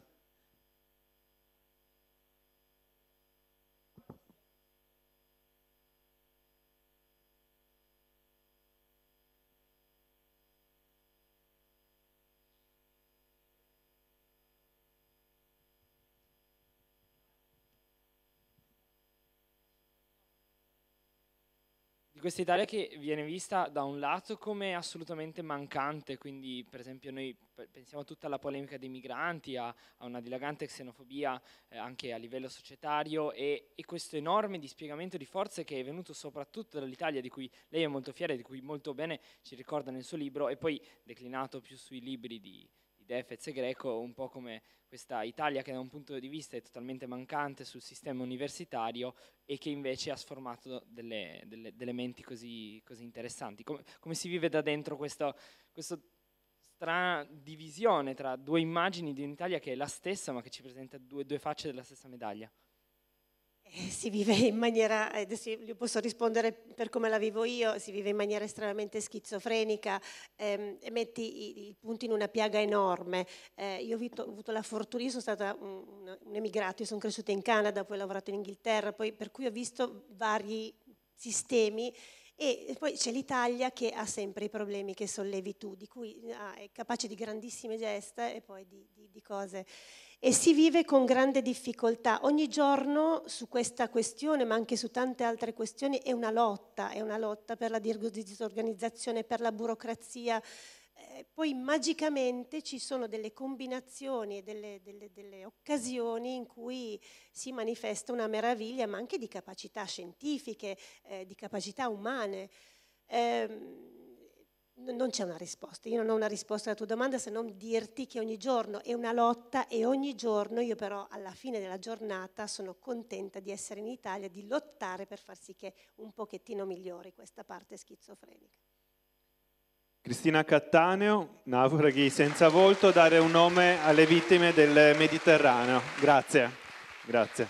questa Italia che viene vista da un lato come assolutamente mancante, quindi per esempio noi pensiamo tutta alla polemica dei migranti, a, a una dilagante xenofobia eh, anche a livello societario e, e, questo enorme dispiegamento di forze che è venuto soprattutto dall'Italia di cui lei è molto fiera e di cui molto bene ci ricorda nel suo libro e poi declinato più sui libri di, di Defez e Greco, un po' come questa Italia che da un punto di vista è totalmente mancante sul sistema universitario e che invece ha sformato delle, delle, delle menti così, così interessanti. Come, come, si vive da dentro questa strana divisione tra due immagini di un'Italia che è la stessa ma che ci presenta due, due facce della stessa medaglia? Eh, si vive in maniera, adesso io posso rispondere per come la vivo io, si vive in maniera estremamente schizofrenica, ehm, metti i, i, punti in una piaga enorme. Eh, io ho avuto, la fortuna, io sono stata un, un emigrato, io sono cresciuta in Canada, poi ho lavorato in Inghilterra, poi, per cui ho visto vari sistemi e poi c'è l'Italia che ha sempre i problemi che sollevi tu, di cui ah, è capace di grandissime gesta e poi di, di, di cose e si vive con grande difficoltà. Ogni giorno su questa questione, ma anche su tante altre questioni, è una lotta, è una lotta per la disorganizzazione, per la burocrazia. Eh, poi magicamente ci sono delle combinazioni e delle, delle, delle occasioni in cui si manifesta una meraviglia, ma anche di capacità scientifiche, eh, di capacità umane. Eh, non c'è una risposta. Io non ho una risposta alla tua domanda se non dirti che ogni giorno è una lotta e ogni giorno io però alla fine della giornata sono contenta di essere in Italia, di lottare per far sì che un pochettino migliori questa parte schizofrenica. Cristina Cattaneo, naufraghi senza volto, dare un nome alle vittime del Mediterraneo. Grazie. Grazie.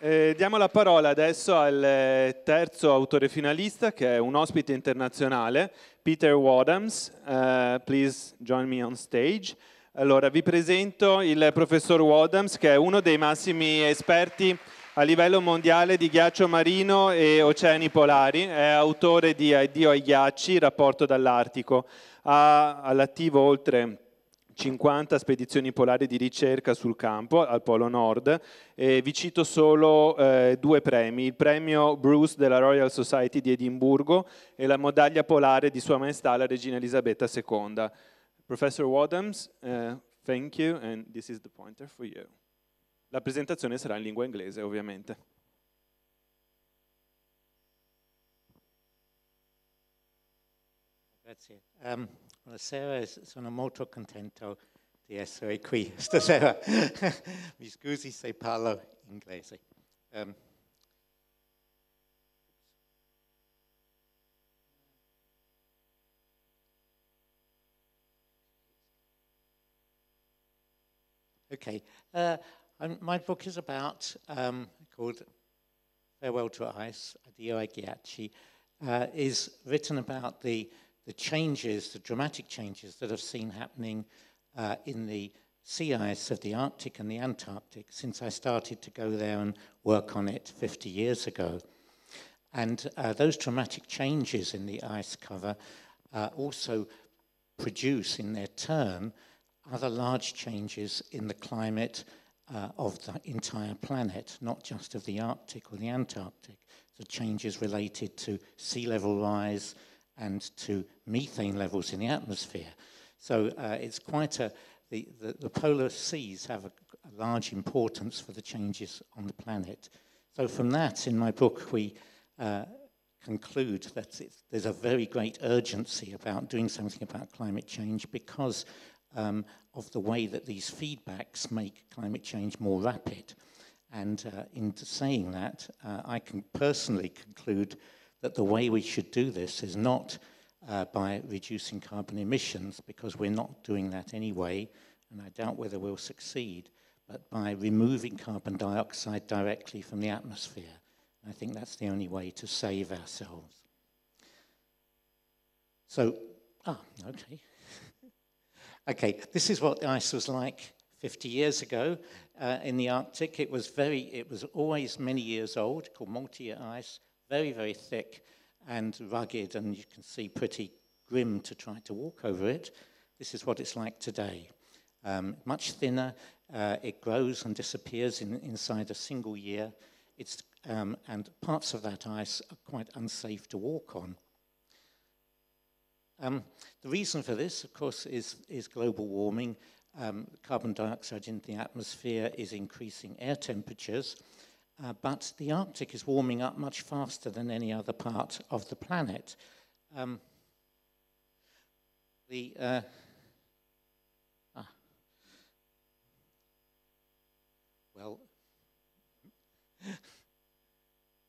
Eh, diamo la parola adesso al eh, terzo autore finalista che è un ospite internazionale, Peter Wadhams. Uh, please join me on stage. Allora, vi presento il professor Wadhams che è uno dei massimi esperti a livello mondiale di ghiaccio marino e oceani polari, è autore di Addio ai ghiacci, rapporto dall'Artico. Ha all'attivo oltre 50 spedizioni polari di ricerca sul campo al Polo Nord. E vi cito solo eh, due premi, il premio Bruce della Royal Society di Edimburgo e la medaglia polare di Sua Maestà la Regina Elisabetta II. Professor Wadhams, uh, thank you and this is the pointer for you. La presentazione sarà in lingua inglese, ovviamente. Grazie. Um. Buonasera, sono molto contento di essere qui [LAUGHS] stasera. [LAUGHS] Mi scusi se parlo inglese. Um, okay, uh, um, my book is about, um, called Farewell to Ice, Addio Aghiacci, uh, is written about the the changes, the dramatic changes that I've seen happening uh, in the sea ice of the Arctic and the Antarctic since I started to go there and work on it 50 years ago. And uh, those dramatic changes in the ice cover uh, also produce, in their turn, other large changes in the climate uh, of the entire planet, not just of the Arctic or the Antarctic. The changes related to sea level rise, and to methane levels in the atmosphere. So uh, it's quite a, the, the, the, polar seas have a, a, large importance for the changes on the planet. So from that, in my book, we uh, conclude that there's a very great urgency about doing something about climate change because um, of the way that these feedbacks make climate change more rapid. And uh, in saying that, uh, I can personally conclude that the way we should do this is not uh, by reducing carbon emissions, because we're not doing that anyway, and I doubt whether we'll succeed, but by removing carbon dioxide directly from the atmosphere. I think that's the only way to save ourselves. So, ah, okay. [LAUGHS] okay, this is what the ice was like 50 years ago uh, in the Arctic. It was very, it was always many years old, called multi-year ice, very, very thick and rugged, and you can see pretty grim to try to walk over it. This is what it's like today. Um, much thinner, uh, it grows and disappears in, inside a single year. It's, um, and parts of that ice are quite unsafe to walk on. Um, the reason for this, of course, is, is global warming. Um, carbon dioxide in the atmosphere is increasing air temperatures. Uh, but the Arctic is warming up much faster than any other part of the planet. Um, the uh, ah. well.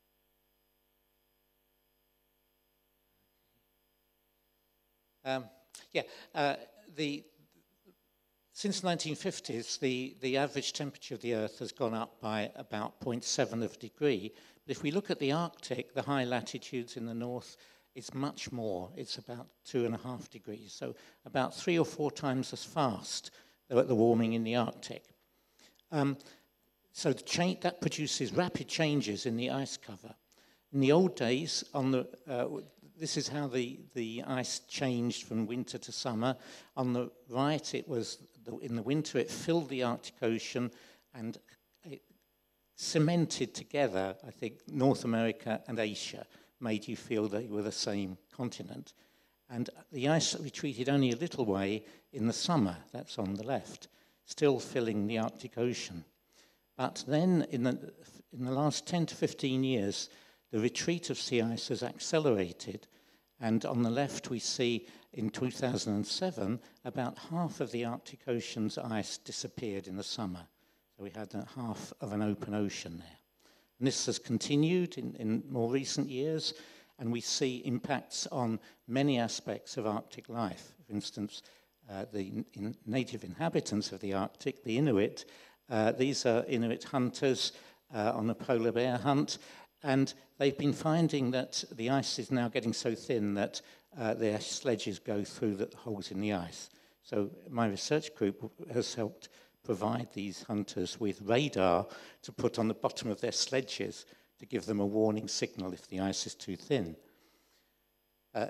[LAUGHS] um, yeah, uh, the since the 1950s, the, the average temperature of the Earth has gone up by about 0.7 of a degree. But if we look at the Arctic, the high latitudes in the north, it's much more. It's about two and a half degrees. So about three or four times as fast at the warming in the Arctic. Um, so that produces rapid changes in the ice cover. In the old days, on the, uh, this is how the, the ice changed from winter to summer. On the right, it was in the winter it filled the Arctic Ocean and it cemented together, I think, North America and Asia, made you feel that you were the same continent. And the ice retreated only a little way in the summer, that's on the left, still filling the Arctic Ocean. But then in the, in the last 10 to 15 years, the retreat of sea ice has accelerated. And on the left, we see in 2007, about half of the Arctic Ocean's ice disappeared in the summer. So we had uh, half of an open ocean there. And this has continued in, in more recent years, and we see impacts on many aspects of Arctic life. For instance, uh, the in native inhabitants of the Arctic, the Inuit, uh, these are Inuit hunters uh, on a polar bear hunt, and They've been finding that the ice is now getting so thin that uh, their sledges go through the holes in the ice. So my research group has helped provide these hunters with radar to put on the bottom of their sledges to give them a warning signal if the ice is too thin. Uh,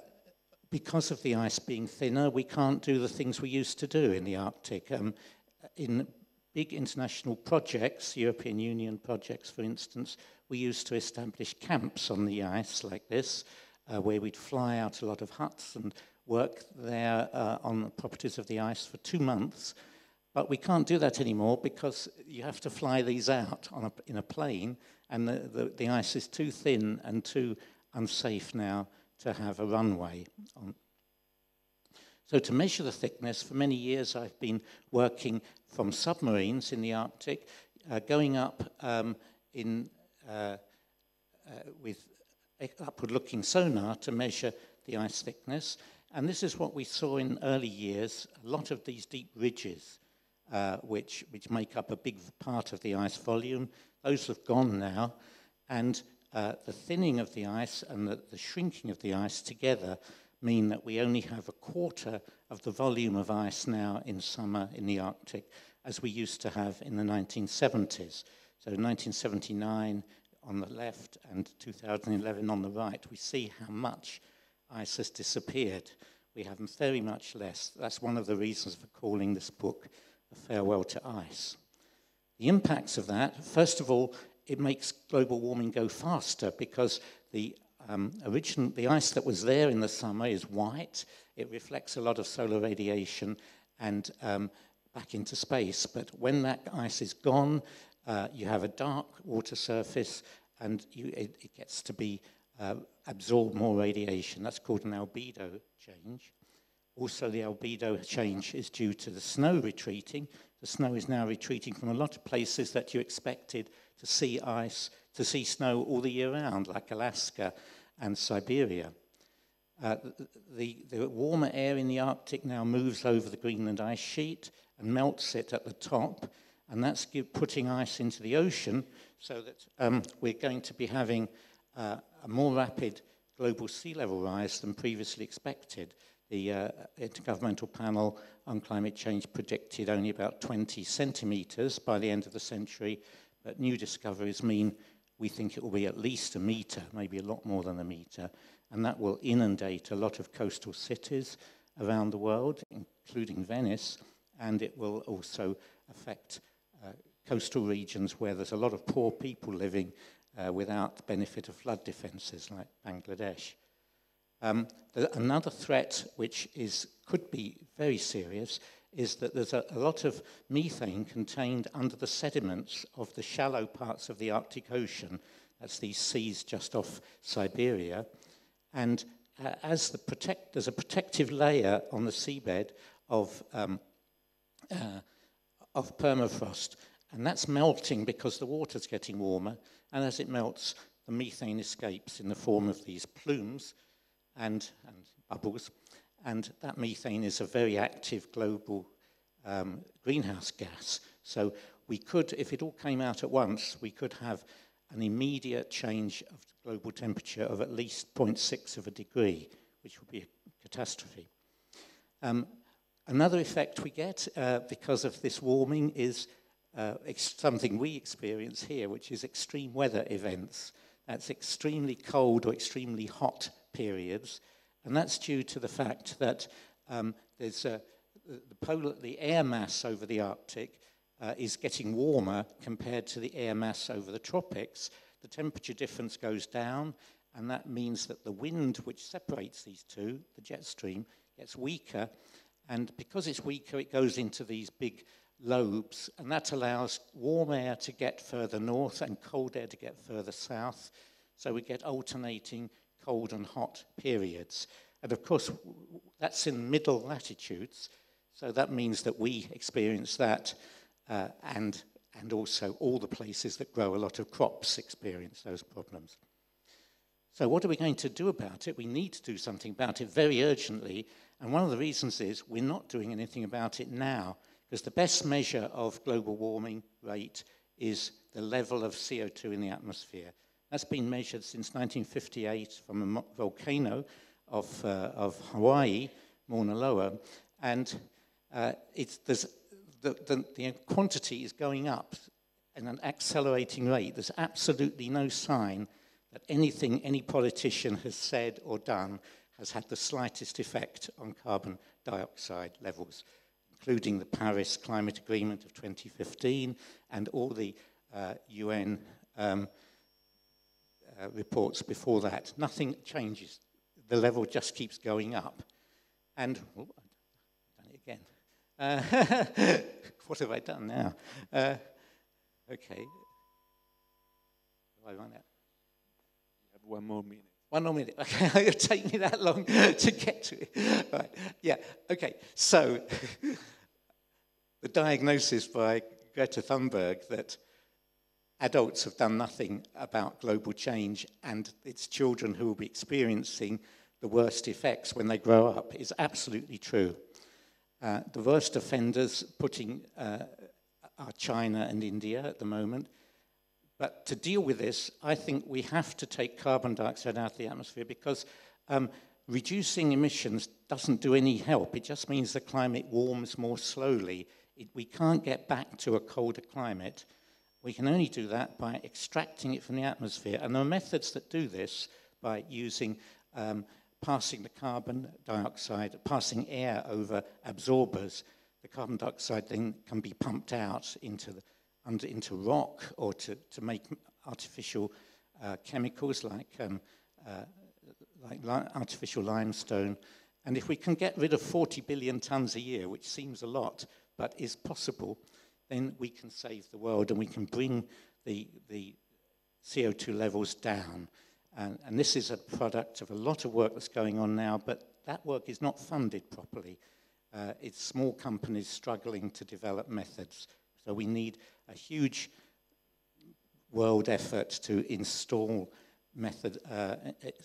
because of the ice being thinner, we can't do the things we used to do in the Arctic. Um, in big international projects, European Union projects, for instance, we used to establish camps on the ice like this, uh, where we'd fly out a lot of huts and work there uh, on the properties of the ice for two months. But we can't do that anymore because you have to fly these out a, in a plane, and the, the, the, ice is too thin and too unsafe now to have a runway. On. So, to measure the thickness, for many years I've been working from submarines in the Arctic, uh, going up um, in Uh, uh, with upward-looking sonar to measure the ice thickness. And this is what we saw in early years, a lot of these deep ridges uh, which, which make up a big part of the ice volume. Those have gone now. And uh, the thinning of the ice and the, the shrinking of the ice together mean that we only have a quarter of the volume of ice now in summer in the Arctic as we used to have in the 1970s. So 1979 on the left and 2011 on the right, we see how much ISIS disappeared. We have very much less. That's one of the reasons for calling this book A Farewell to ICE. The impacts of that, first of all, it makes global warming go faster because the um, original, the ice that was there in the summer is white. It reflects a lot of solar radiation and um, back into space. But when that ice is gone, uh, you have a dark water surface and you, it, it, gets to be uh, absorb more radiation. That's called an albedo change. Also, the albedo change is due to the snow retreating. The snow is now retreating from a lot of places that you expected to see ice, to see snow all the year round, like Alaska and Siberia. Uh, the, the, warmer air in the Arctic now moves over the Greenland ice sheet and melts it at the top, and that's putting ice into the ocean so that um, we're going to be having uh, a more rapid global sea level rise than previously expected. The uh, Intergovernmental Panel on Climate Change predicted only about 20 centimetres by the end of the century, but new discoveries mean we think it will be at least a metre, maybe a lot more than a metre, and that will inundate a lot of coastal cities around the world, including Venice, and it will also affect coastal regions where there's a lot of poor people living uh, without the benefit of flood defences like Bangladesh. Um, the, another threat which is, could be very serious is that there's a, a lot of methane contained under the sediments of the shallow parts of the Arctic Ocean. That's these seas just off Siberia. And uh, as the protect, there's a protective layer on the seabed of, um, uh, of permafrost and that's melting because the water's getting warmer. And as it melts, the methane escapes in the form of these plumes and, and bubbles. And that methane is a very active global um, greenhouse gas. So we could, if it all came out at once, we could have an immediate change of global temperature of at least 0.6 of a degree, which would be a catastrophe. Um, another effect we get uh, because of this warming is uh, something we experience here, which is extreme weather events. That's extremely cold or extremely hot periods, and that's due to the fact that um, there's a, the, polar, the air mass over the Arctic uh, is getting warmer compared to the air mass over the tropics. The temperature difference goes down, and that means that the wind which separates these two, the jet stream, gets weaker, and because it's weaker, it goes into these big lobes, and that allows warm air to get further north and cold air to get further south. So we get alternating cold and hot periods. And of course, that's in middle latitudes, so that means that we experience that, uh, and, and also all the places that grow a lot of crops experience those problems. So, what are we going to do about it? We need to do something about it very urgently, and one of the reasons is we're not doing anything about it now because the best measure of global warming rate is the level of CO2 in the atmosphere. That's been measured since 1958 from a volcano of, uh, of Hawaii, Mauna Loa, and uh, it's, there's, the, the, the quantity is going up at an accelerating rate. There's absolutely no sign that anything any politician has said or done has had the slightest effect on carbon dioxide levels including the Paris Climate Agreement of 2015 and all the uh, UN um, uh, reports before that. Nothing changes. The level just keeps going up. And, oh, I've done it again. Uh, [LAUGHS] what have I done now? Uh, okay. Have I run out? You have one more minute. One more minute. [LAUGHS] Okay, [LAUGHS] it'll take me that long [LAUGHS] to get to it. Right. Yeah. Okay. So the diagnosis by Greta Thunberg that adults have done nothing about global change and it's children who will be experiencing the worst effects when they grow up is absolutely true. Uh, the worst offenders putting uh, are China and India at the moment. But to deal with this, I think we have to take carbon dioxide out of the atmosphere because um, reducing emissions doesn't do any help. It just means the climate warms more slowly. It, we can't get back to a colder climate. We can only do that by extracting it from the atmosphere. And there are methods that do this by using um, passing the carbon dioxide, passing air over absorbers. The carbon dioxide then can be pumped out into the under into rock or to, to make artificial uh, chemicals like, um, uh, like li artificial limestone. And if we can get rid of 40 billion tons a year, which seems a lot, but is possible, then we can save the world and we can bring the, the CO2 levels down. And, and this is a product of a lot of work that's going on now, but that work is not funded properly. Uh, it's small companies struggling to develop methods So we need a huge world effort to install method uh,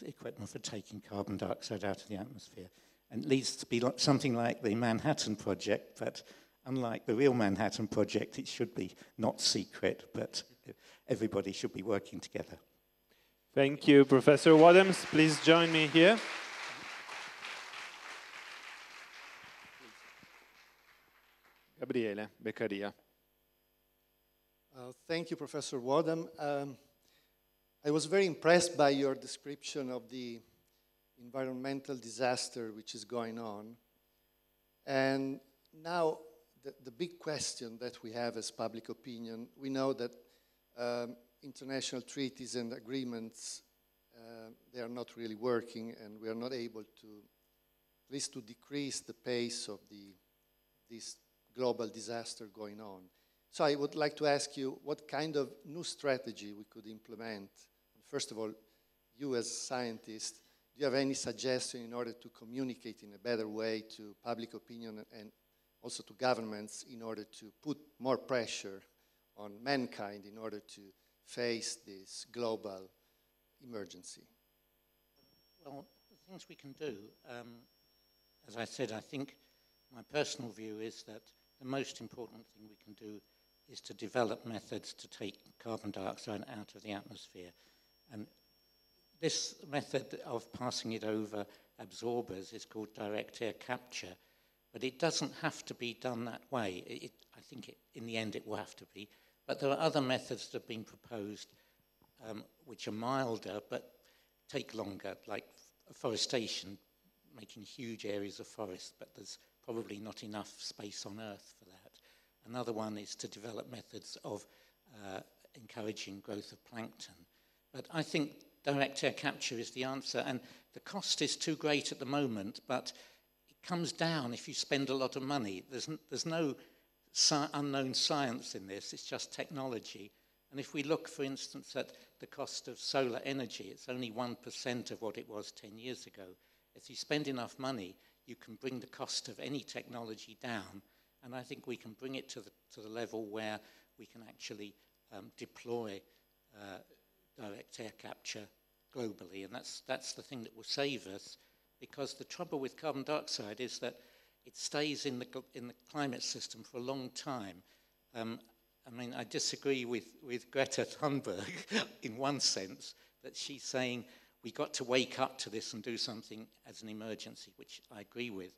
equipment for taking carbon dioxide out of the atmosphere. And it needs to be something like the Manhattan Project, but unlike the real Manhattan Project, it should be not secret, but everybody should be working together. Thank you, Professor Wadhams. Please join me here. Gabriele Beccaria. Uh, thank you, Professor Wadham. Um, I was very impressed by your description of the environmental disaster which is going on. And now, the, the big question that we have as public opinion we know that um, international treaties and agreements uh, they are not really working, and we are not able to, at least to decrease the pace of the, this global disaster going on. So I would like to ask you what kind of new strategy we could implement. First of all, you as scientists, do you have any suggestion in order to communicate in a better way to public opinion and also to governments in order to put more pressure on mankind in order to face this global emergency? Well, the things we can do, um, as I said, I think my personal view is that the most important thing we can do is to develop methods to take carbon dioxide out of the atmosphere. And this method of passing it over absorbers is called direct air capture, but it doesn't have to be done that way. It, I think it, in the end it will have to be. But there are other methods that have been proposed um, which are milder but take longer, like afforestation, making huge areas of forest, but there's probably not enough space on Earth for that. Another one is to develop methods of uh, encouraging growth of plankton. But I think direct air capture is the answer. And the cost is too great at the moment, but it comes down if you spend a lot of money. There's, there's no si unknown science in this, it's just technology. And if we look, for instance, at the cost of solar energy, it's only 1% of what it was 10 years ago. If you spend enough money, you can bring the cost of any technology down And I think we can bring it to the, to the level where we can actually um, deploy uh, direct air capture globally. And that's, that's the thing that will save us because the trouble with carbon dioxide is that it stays in the, in the climate system for a long time. Um, I mean, I disagree with, with Greta Thunberg [LAUGHS] in one sense, that she's saying we got to wake up to this and do something as an emergency, which I agree with.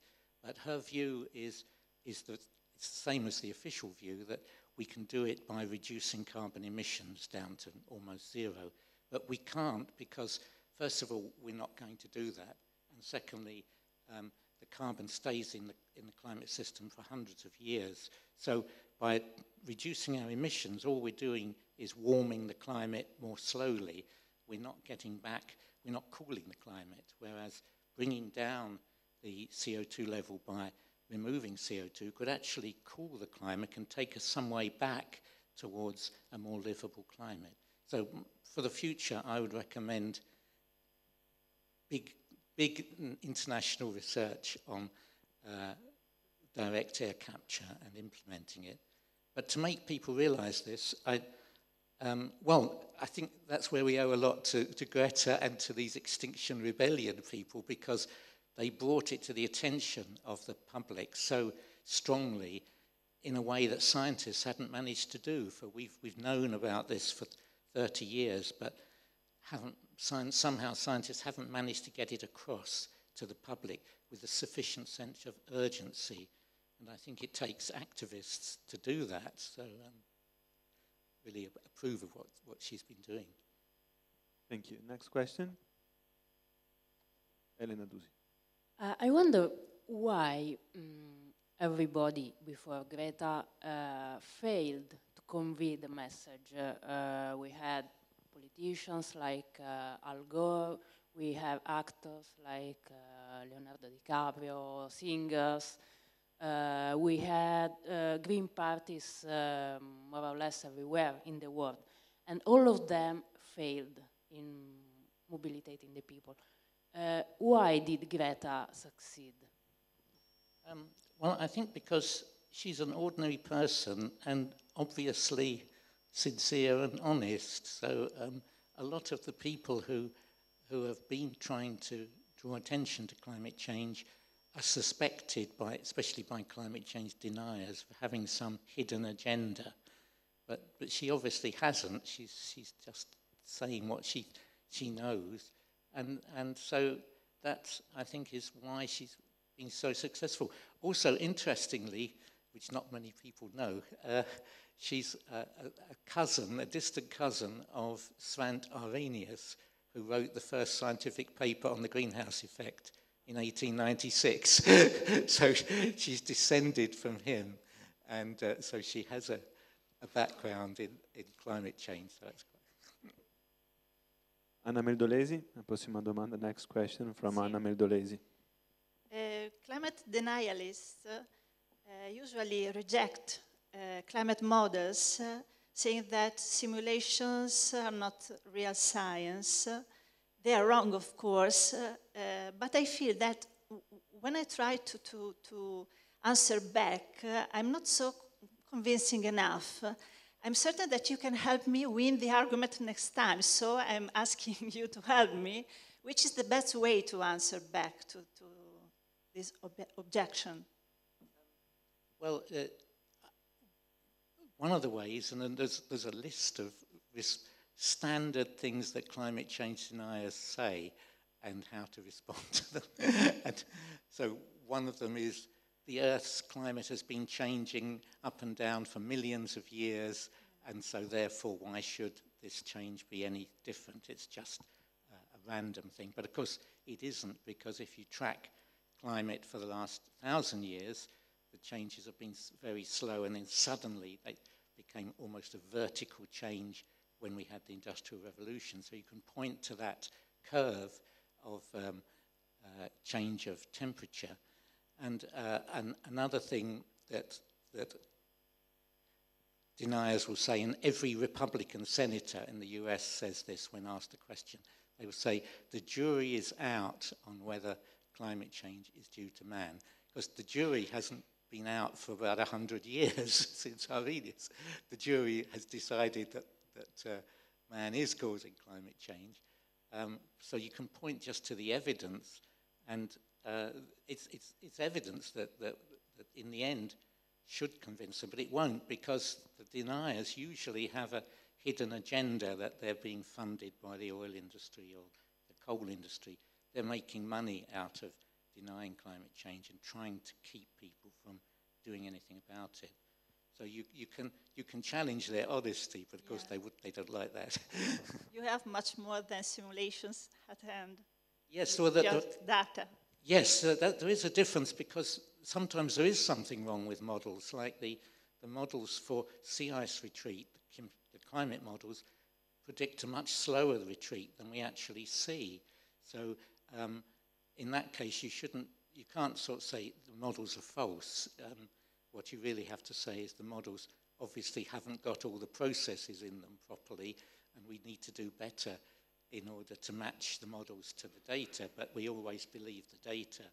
But her view is, is that it's the same as the official view that we can do it by reducing carbon emissions down to almost zero. But we can't because, first of all, we're not going to do that. And secondly, um, the carbon stays in the, in the climate system for hundreds of years. So by reducing our emissions, all we're doing is warming the climate more slowly. We're not getting back, we're not cooling the climate, whereas bringing down the CO2 level by removing CO2 could actually cool the climate and take us some way back towards a more livable climate. So for the future, I would recommend big, big mm, international research on uh, direct air capture and implementing it. But to make people realize this, I, um, well, I think that's where we owe a lot to, to Greta and to these Extinction Rebellion people because they brought it to the attention of the public so strongly in a way that scientists hadn't managed to do. For we've, we've known about this for 30 years, but haven't, somehow scientists haven't managed to get it across to the public with a sufficient sense of urgency. And I think it takes activists to do that. So um, really approve of what, what she's been doing. Thank you. Next question. Elena Duzi. Uh, I wonder why um, everybody before Greta uh, failed to convey the message. Uh, uh we had politicians like uh, Al Gore, we have actors like uh, Leonardo DiCaprio, singers. we had green parties um, more or less everywhere in the world. And all of them failed in mobilitating the people. Uh, why did Greta succeed? Um, well, I think because she's an ordinary person and obviously sincere and honest. So um, a lot of the people who who have been trying to draw attention to climate change are suspected by, especially by climate change deniers, for having some hidden agenda. But but she obviously hasn't. She's she's just saying what she she knows. And, and so that, I think, is why she's been so successful. Also, interestingly, which not many people know, uh, she's a, a, cousin, a distant cousin of Svant Arrhenius, who wrote the first scientific paper on the greenhouse effect in 1896. [LAUGHS] so she's descended from him. And uh, so she has a, a background in, in climate change. So that's quite Anna Meldolesi, la prossima domanda, next question from sì. Anna Meldolesi. Uh, climate denialists uh, usually reject uh, climate models, saying that simulations are not real science. They are wrong, of course, but I feel that when I try to, to, to answer back, I'm not so convincing enough. I'm certain that you can help me win the argument next time, so I'm [LAUGHS] asking you to help me. Which is the best way to answer back to, to this ob objection? Well, uh, one of the ways, and then there's, there's a list of this standard things that climate change deniers say and how to [LAUGHS] respond to them. and so one of them is the Earth's climate has been changing up and down for millions of years, and so therefore, why should this change be any different? It's just uh, a random thing. But of course, it isn't, because if you track climate for the last thousand years, the changes have been very slow, and then suddenly they became almost a vertical change when we had the Industrial Revolution. So you can point to that curve of um, uh, change of temperature and, uh, and another thing that, that deniers will say, and every Republican senator in the US says this when asked a question, they will say, the jury is out on whether climate change is due to man. Because the jury hasn't been out for about 100 years [LAUGHS] since Arrhenius. The jury has decided that, that uh, man is causing climate change. Um, so you can point just to the evidence and uh, it's, it's, it's evidence that, that, that in the end should convince them, but it won't because the deniers usually have a hidden agenda that they're being funded by the oil industry or the coal industry. They're making money out of denying climate change and trying to keep people from doing anything about it. So you, you, can, you can challenge their honesty, but of yeah. course they, would, they don't like that. [LAUGHS] you have much more than simulations at hand. Yes, so the, the data. Yes, uh, that, there is a difference because sometimes there is something wrong with models, like the, the models for sea ice retreat, the, the climate models, predict a much slower retreat than we actually see. So um, in that case, you shouldn't, you can't sort of say the models are false. Um, what you really have to say is the models obviously haven't got all the processes in them properly, and we need to do better. in order to match the models to the data, but we always believe the data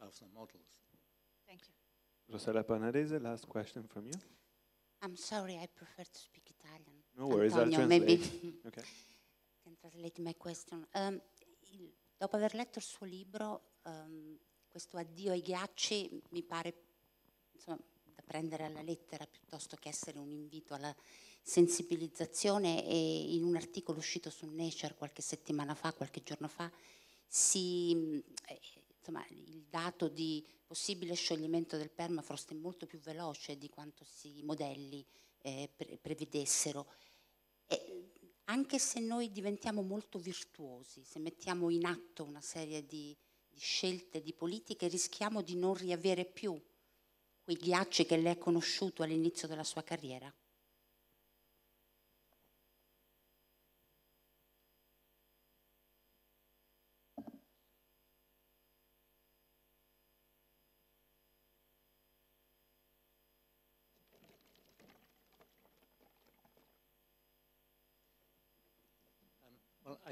above the models. Thank you. Rosella Panarese, last question from you. I'm sorry, I prefer to speak Italian. No worries, Antonio, I'll translate. Maybe [LAUGHS] okay. [LAUGHS] can translate my question. Um, il, dopo aver letto il suo libro, um, questo addio ai ghiacci mi pare insomma, da prendere alla lettera piuttosto che essere un invito alla sensibilizzazione e in un articolo uscito su Nature qualche settimana fa, qualche giorno fa, si, eh, insomma, il dato di possibile scioglimento del permafrost è molto più veloce di quanto i modelli eh, pre prevedessero. E anche se noi diventiamo molto virtuosi, se mettiamo in atto una serie di, di scelte, di politiche, rischiamo di non riavere più quei ghiacci che lei ha conosciuto all'inizio della sua carriera.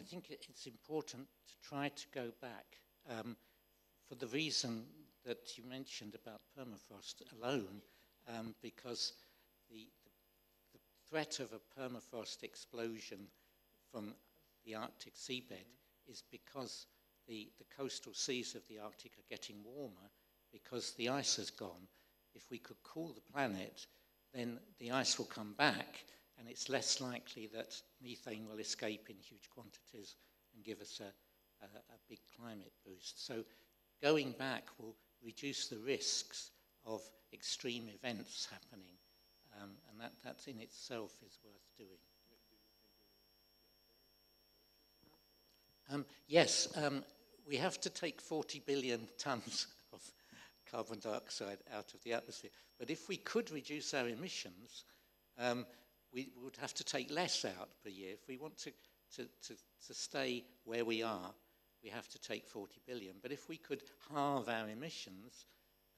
think it's important to try to go back um, for the reason that you mentioned about permafrost alone, um, because the, the, the, threat of a permafrost explosion from the Arctic seabed mm -hmm. is because the, the coastal seas of the Arctic are getting warmer because the ice has gone. If we could cool the planet, then the ice will come back and it's less likely that methane will escape in huge quantities and give us a, a, a big climate boost. So going back will reduce the risks of extreme events happening, um, and that, that in itself is worth doing. Um, yes, um, we have to take 40 billion [LAUGHS] tonnes of carbon dioxide out of the atmosphere. But if we could reduce our emissions, um, we would have to take less out per year. If we want to, to, to, to stay where we are, we have to take 40 billion. But if we could halve our emissions,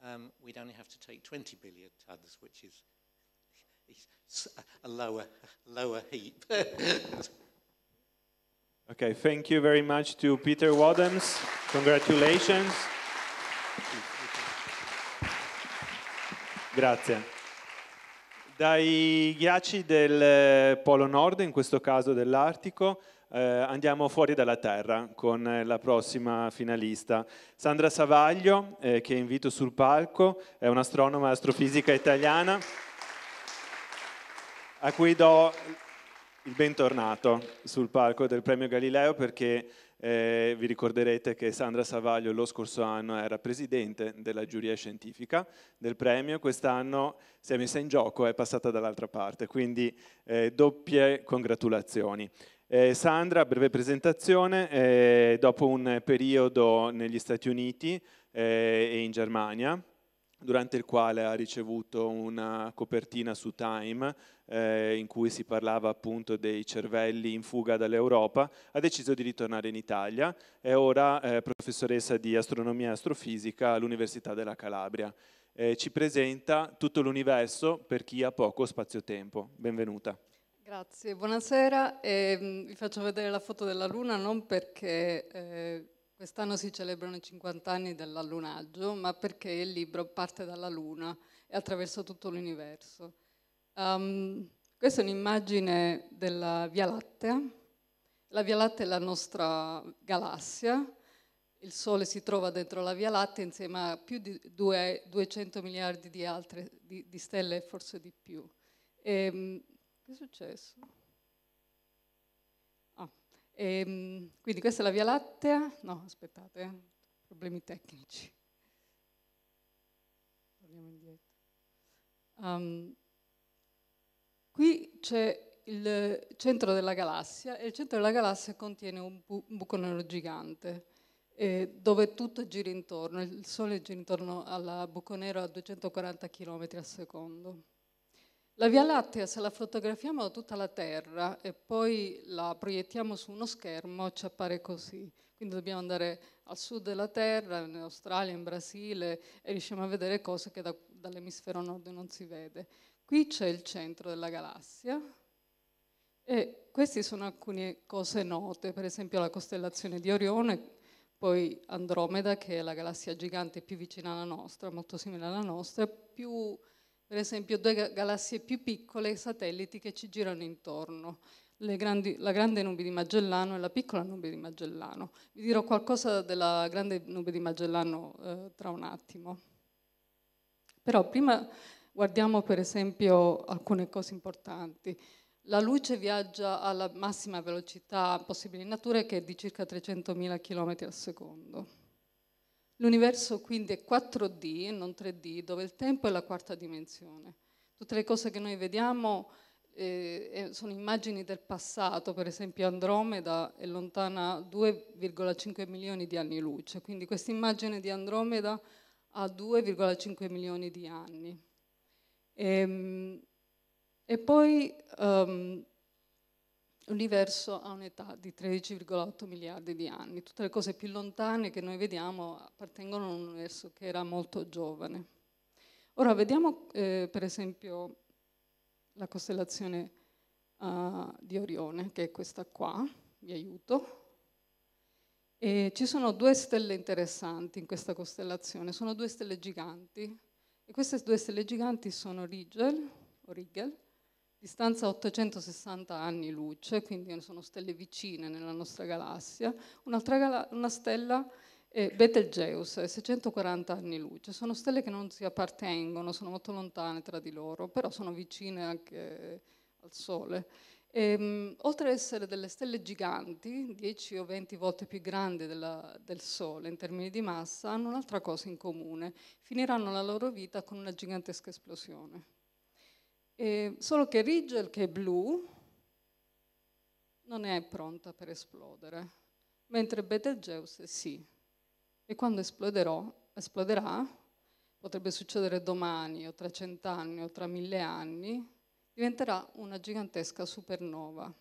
um, we'd only have to take 20 billion tonnes, which [LAUGHS] is a lower, [LAUGHS] lower heap. [LAUGHS] okay, thank you very much to Peter Wadhams. Congratulations. Grazie. Dai ghiacci del eh, Polo Nord, in questo caso dell'Artico, eh, andiamo fuori dalla Terra con eh, la prossima finalista. Sandra Savaglio, eh, che invito sul palco, è un'astronoma e astrofisica italiana, a cui do il bentornato sul palco del Premio Galileo perché eh, vi ricorderete che Sandra Savaglio lo scorso anno era presidente della giuria scientifica del premio, quest'anno si è messa in gioco, è passata dall'altra parte, quindi eh, doppie congratulazioni. Eh, Sandra, breve presentazione, eh, dopo un periodo negli Stati Uniti eh, e in Germania, durante il quale ha ricevuto una copertina su Time eh, in cui si parlava appunto dei cervelli in fuga dall'Europa, ha deciso di ritornare in Italia, è ora eh, professoressa di astronomia e astrofisica all'Università della Calabria. Eh, ci presenta tutto l'universo per chi ha poco spazio-tempo. Benvenuta. Grazie, buonasera. Ehm, vi faccio vedere la foto della Luna non perché eh, Quest'anno si celebrano i 50 anni dell'allunaggio, ma perché il libro parte dalla Luna e attraverso tutto l'universo. Um, questa è un'immagine della Via Lattea. La Via Lattea è la nostra galassia. Il Sole si trova dentro la Via Lattea insieme a più di due, 200 miliardi di altre di, di stelle, forse di più. E, ehm, che è successo? E, ehm, quindi questa è la Via Lattea. No, aspettate, eh, problemi tecnici. Torniamo indietro. Um, qui c'è il centro della galassia e il centro della galassia contiene un, bu- un buco nero gigante eh, dove tutto gira intorno, il Sole gira intorno al buco nero a 240 km al secondo. La Via Lattea, se la fotografiamo da tutta la Terra e poi la proiettiamo su uno schermo, ci appare così. Quindi dobbiamo andare al sud della Terra, in Australia, in Brasile, e riusciamo a vedere cose che da, dall'emisfero nord non si vede. Qui c'è il centro della galassia e queste sono alcune cose note, per esempio la costellazione di Orione, poi Andromeda, che è la galassia gigante più vicina alla nostra, molto simile alla nostra, più per esempio due galassie più piccole e satelliti che ci girano intorno. Grandi, la grande nube di Magellano e la piccola nube di Magellano. Vi dirò qualcosa della grande nube di Magellano eh, tra un attimo. Però prima guardiamo per esempio alcune cose importanti. La luce viaggia alla massima velocità possibile in natura che è di circa 300.000 km al secondo. L'universo quindi è 4D e non 3D, dove il tempo è la quarta dimensione. Tutte le cose che noi vediamo eh, sono immagini del passato, per esempio Andromeda è lontana 2,5 milioni di anni luce, quindi questa immagine di Andromeda ha 2,5 milioni di anni. E, ehm, e poi um, l'universo ha un'età di 13,8 miliardi di anni, tutte le cose più lontane che noi vediamo appartengono a un universo che era molto giovane. Ora vediamo eh, per esempio la costellazione uh, di Orione, che è questa qua, vi aiuto. E ci sono due stelle interessanti in questa costellazione, sono due stelle giganti e queste due stelle giganti sono Rigel, o Rigel distanza 860 anni luce, quindi sono stelle vicine nella nostra galassia, un'altra gala- una stella è Betelgeuse, 640 anni luce, sono stelle che non si appartengono, sono molto lontane tra di loro, però sono vicine anche al Sole. E, ehm, oltre ad essere delle stelle giganti, 10 o 20 volte più grandi della, del Sole in termini di massa, hanno un'altra cosa in comune, finiranno la loro vita con una gigantesca esplosione. E solo che Rigel, che è blu, non è pronta per esplodere, mentre Betelgeuse sì. E quando esploderà, potrebbe succedere domani o tra cent'anni o tra mille anni, diventerà una gigantesca supernova.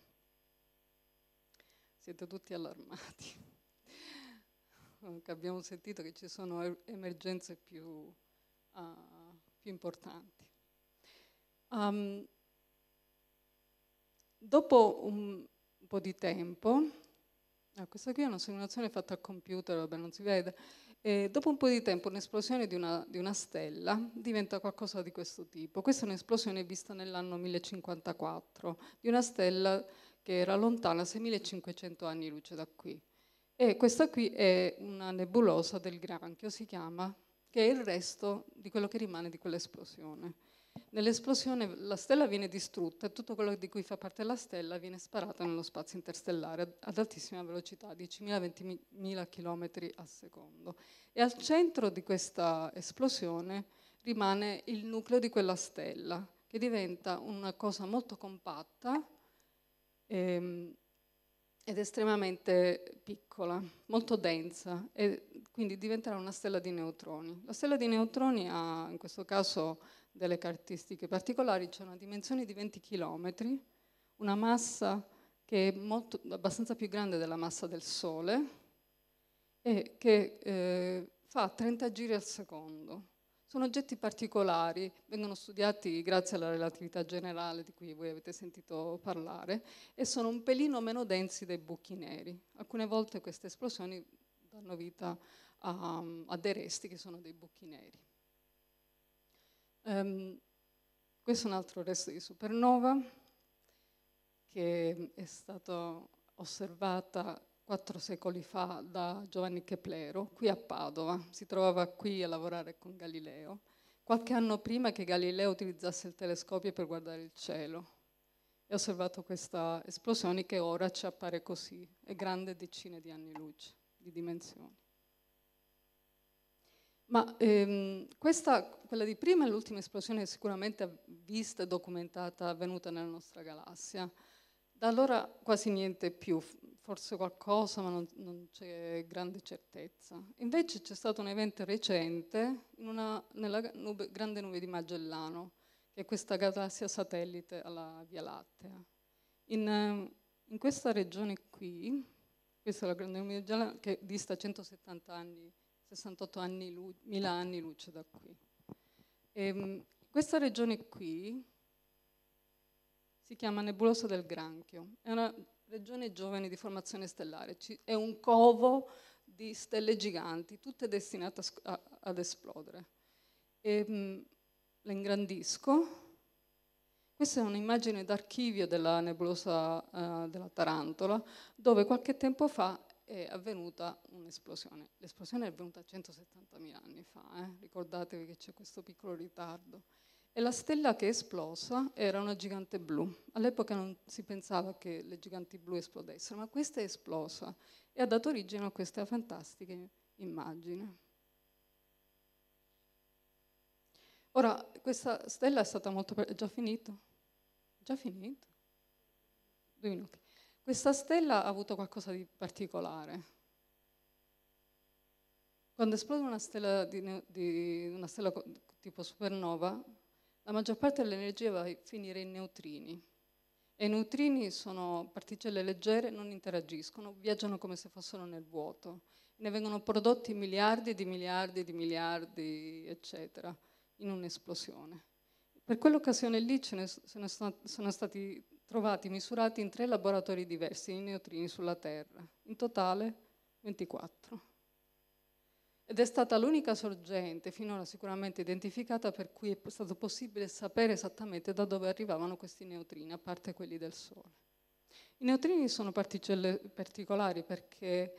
Siete tutti allarmati. Abbiamo sentito che ci sono er-, emergenze più, uh, più importanti. Um, dopo un po' di tempo, ah, questa qui è una simulazione fatta al computer, vabbè non si vede, e dopo un po' di tempo un'esplosione di una, di una stella diventa qualcosa di questo tipo. Questa è un'esplosione vista nell'anno 1054 di una stella che era lontana 6500 anni luce da qui. E questa qui è una nebulosa del granchio, si chiama, che è il resto di quello che rimane di quell'esplosione. Nell'esplosione la stella viene distrutta e tutto quello di cui fa parte la stella viene sparato nello spazio interstellare ad altissima velocità, 10.000-20.000 km al secondo. E al centro di questa esplosione rimane il nucleo di quella stella, che diventa una cosa molto compatta ehm, ed estremamente piccola, molto densa, e quindi diventerà una stella di neutroni. La stella di neutroni ha in questo caso delle caratteristiche particolari, c'è una dimensione di 20 km, una massa che è molto, abbastanza più grande della massa del Sole e che eh, fa 30 giri al secondo. Sono oggetti particolari, vengono studiati grazie alla relatività generale di cui voi avete sentito parlare e sono un pelino meno densi dei buchi neri. Alcune volte queste esplosioni danno vita a, a dei resti che sono dei buchi neri. Um, questo è un altro resto di supernova che è stata osservata quattro secoli fa da Giovanni Keplero, qui a Padova. Si trovava qui a lavorare con Galileo, qualche anno prima che Galileo utilizzasse il telescopio per guardare il cielo. E ha osservato questa esplosione che ora ci appare così, è grande decine di anni luce di dimensioni. Ma ehm, questa, quella di prima è l'ultima esplosione sicuramente vista e documentata avvenuta nella nostra galassia. Da allora quasi niente più, forse qualcosa, ma non, non c'è grande certezza. Invece c'è stato un evento recente una, nella nube, grande nube di Magellano, che è questa galassia satellite alla Via Lattea. In, in questa regione qui, questa è la grande nube di Magellano, che dista 170 anni 68 anni, mila anni luce da qui. E, ehm, questa regione qui si chiama Nebulosa del Granchio, è una regione giovane di formazione stellare, è un covo di stelle giganti, tutte destinate a, ad esplodere. E, ehm, mh, la ingrandisco. Questa è un'immagine d'archivio della nebulosa eh, della Tarantola, dove qualche tempo fa è avvenuta un'esplosione. L'esplosione è avvenuta 170.000 anni fa, eh? ricordatevi che c'è questo piccolo ritardo. E la stella che è esplosa era una gigante blu. All'epoca non si pensava che le giganti blu esplodessero, ma questa è esplosa e ha dato origine a questa fantastica immagine. Ora, questa stella è stata molto... È già finito? Già finito? Due minuti. Questa stella ha avuto qualcosa di particolare. Quando esplode una stella, di, di, una stella tipo supernova, la maggior parte dell'energia va a finire in neutrini. E i neutrini sono particelle leggere, non interagiscono, viaggiano come se fossero nel vuoto. Ne vengono prodotti miliardi di miliardi di miliardi, eccetera, in un'esplosione. Per quell'occasione lì ce ne sono, sono stati trovati misurati in tre laboratori diversi di neutrini sulla Terra, in totale 24. Ed è stata l'unica sorgente finora sicuramente identificata per cui è stato possibile sapere esattamente da dove arrivavano questi neutrini, a parte quelli del Sole. I neutrini sono particelle particolari perché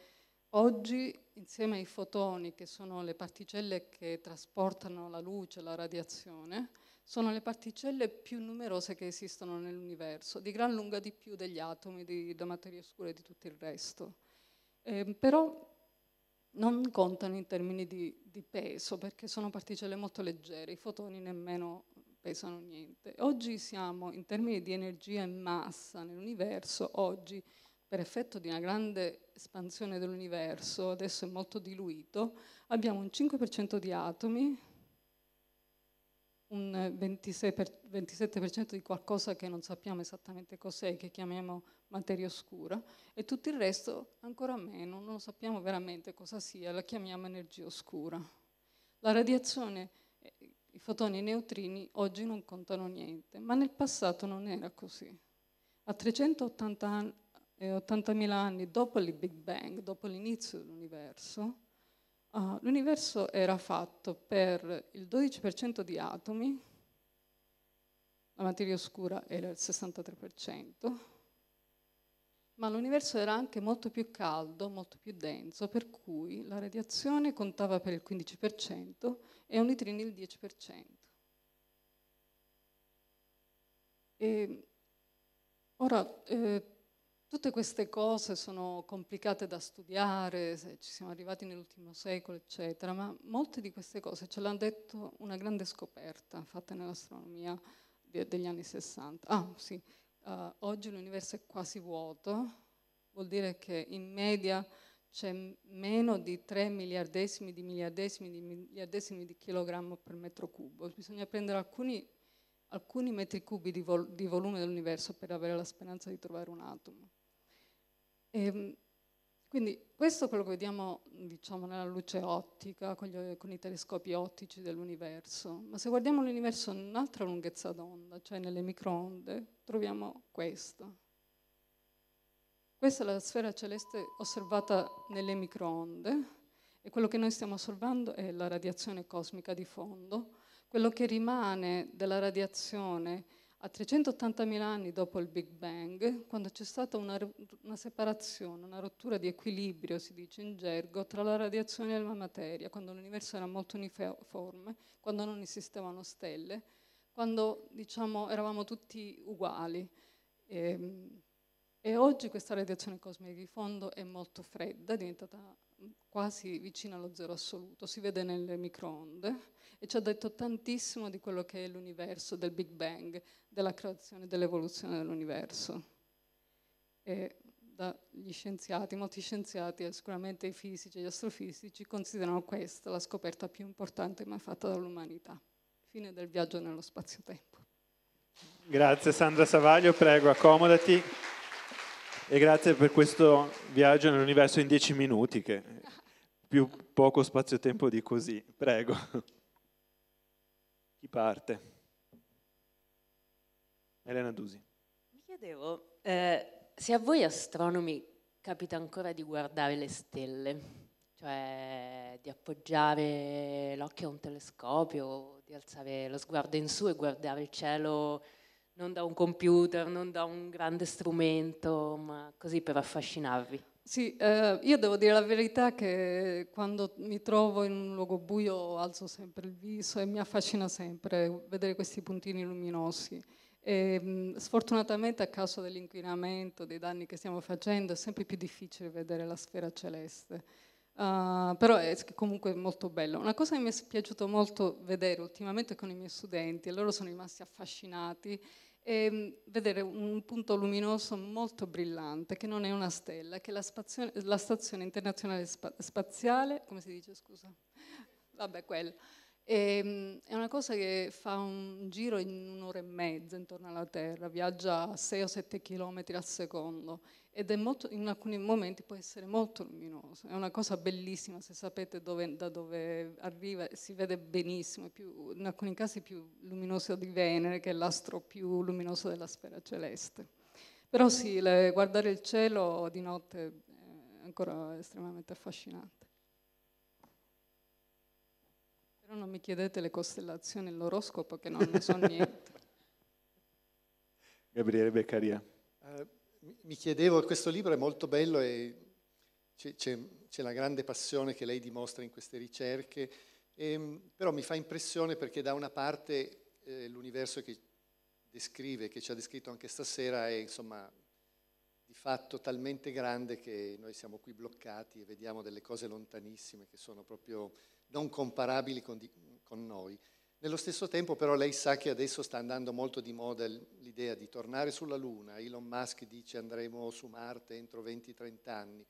oggi, insieme ai fotoni, che sono le particelle che trasportano la luce, la radiazione, sono le particelle più numerose che esistono nell'universo, di gran lunga di più degli atomi, della materia oscura e di tutto il resto. Eh, però non contano in termini di, di, peso, perché sono particelle molto leggere, i fotoni nemmeno pesano niente. Oggi siamo, in termini di energia e massa nell'universo, oggi, per effetto di una grande espansione dell'universo, adesso è molto diluito, abbiamo un 5% di atomi, un 26 eh, per, 27% di qualcosa che non sappiamo esattamente cos'è, che chiamiamo materia oscura, e tutto il resto ancora meno, non sappiamo veramente cosa sia, la chiamiamo energia oscura. La radiazione, eh, i fotoni e i neutrini oggi non contano niente, ma nel passato non era così. A 380.000 anni, eh, anni dopo il Big Bang, dopo l'inizio dell'universo, Uh, l'universo era fatto per il 12% di atomi, la materia oscura era il 63%, ma l'universo era anche molto più caldo, molto più denso, per cui la radiazione contava per il 15% e un nitrino il 10%. E ora, eh, Tutte queste cose sono complicate da studiare, ci siamo arrivati nell'ultimo secolo, eccetera, ma molte di queste cose ce l'hanno detto una grande scoperta fatta nell'astronomia degli anni 60. Ah, sì, uh, oggi l'universo è quasi vuoto, vuol dire che in media c'è meno di 3 miliardesimi di miliardesimi di miliardesimi di chilogrammo per metro cubo. Bisogna prendere alcuni, alcuni metri cubi di, vol- di volume dell'universo per avere la speranza di trovare un atomo. E, ehm, quindi questo è quello che vediamo diciamo, nella luce ottica, con, gli, con i telescopi ottici dell'universo, ma se guardiamo l'universo in un'altra lunghezza d'onda, cioè nelle microonde, troviamo questo. Questa è la sfera celeste osservata nelle microonde e quello che noi stiamo osservando è la radiazione cosmica di fondo. Quello che rimane della radiazione a 380.000 anni dopo il Big Bang, quando c'è stata una, una, separazione, una rottura di equilibrio, si dice in gergo, tra la radiazione e la materia, quando l'universo era molto uniforme, quando non esistevano stelle, quando diciamo, eravamo tutti uguali. E, ehm, e oggi questa radiazione cosmica di fondo è molto fredda, è diventata quasi vicino allo zero assoluto, si vede nelle microonde e ci ha detto tantissimo di quello che è l'universo del Big Bang, della creazione e dell'evoluzione dell'universo. E dagli scienziati, molti scienziati, sicuramente i fisici e gli astrofisici, considerano questa la scoperta più importante mai fatta dall'umanità. Fine del viaggio nello spazio-tempo. Grazie Sandra Savaglio, prego accomodati. E grazie per questo viaggio nell'universo in dieci minuti, che più poco spazio-tempo di così. Prego. Chi parte? Elena Dusi. Mi chiedevo eh, se a voi astronomi capita ancora di guardare le stelle, cioè di appoggiare l'occhio a un telescopio, di alzare lo sguardo in su e guardare il cielo non da un computer, non da un grande strumento, ma così per affascinarvi. Sì, eh, io devo dire la verità che quando mi trovo in un luogo buio alzo sempre il viso e mi affascina sempre vedere questi puntini luminosi. E, mm, sfortunatamente a causa dell'inquinamento, dei danni che stiamo facendo, è sempre più difficile vedere la sfera celeste. Uh, però è comunque molto bello. Una cosa che mi è piaciuto molto vedere ultimamente con i miei studenti, e loro sono rimasti affascinati, è mm, vedere un punto luminoso molto brillante, che non è una stella, che è la, spazio- la stazione internazionale spa- spaziale, come si dice scusa? Vabbè, quella. E, mm, è una cosa che fa un giro in un'ora e mezza intorno alla Terra, viaggia a 6 o 7 km al secondo ed molto, in alcuni momenti può essere molto luminoso, è una cosa bellissima se sapete dove, da dove arriva, si vede benissimo, più, in alcuni casi più luminoso di Venere che è l'astro più luminoso della sfera celeste. Però sì, le, guardare il cielo di notte è ancora estremamente affascinante. Però non mi chiedete le costellazioni e l'oroscopo che non ne so niente. [LAUGHS] Gabriele Beccaria. Uh, mi chiedevo, questo libro è molto bello e c'è, c'è, c'è la grande passione che lei dimostra in queste ricerche, e, ehm, però mi fa impressione perché da una parte eh, l'universo che descrive, che ci ha descritto anche stasera, è insomma di fatto talmente grande che noi siamo qui bloccati e vediamo delle cose lontanissime che sono proprio non comparabili con, di, con noi. Nello stesso tempo però lei sa che adesso sta andando molto di moda l'idea di tornare sulla Luna, Elon Musk dice andremo su Marte entro 20-30 anni,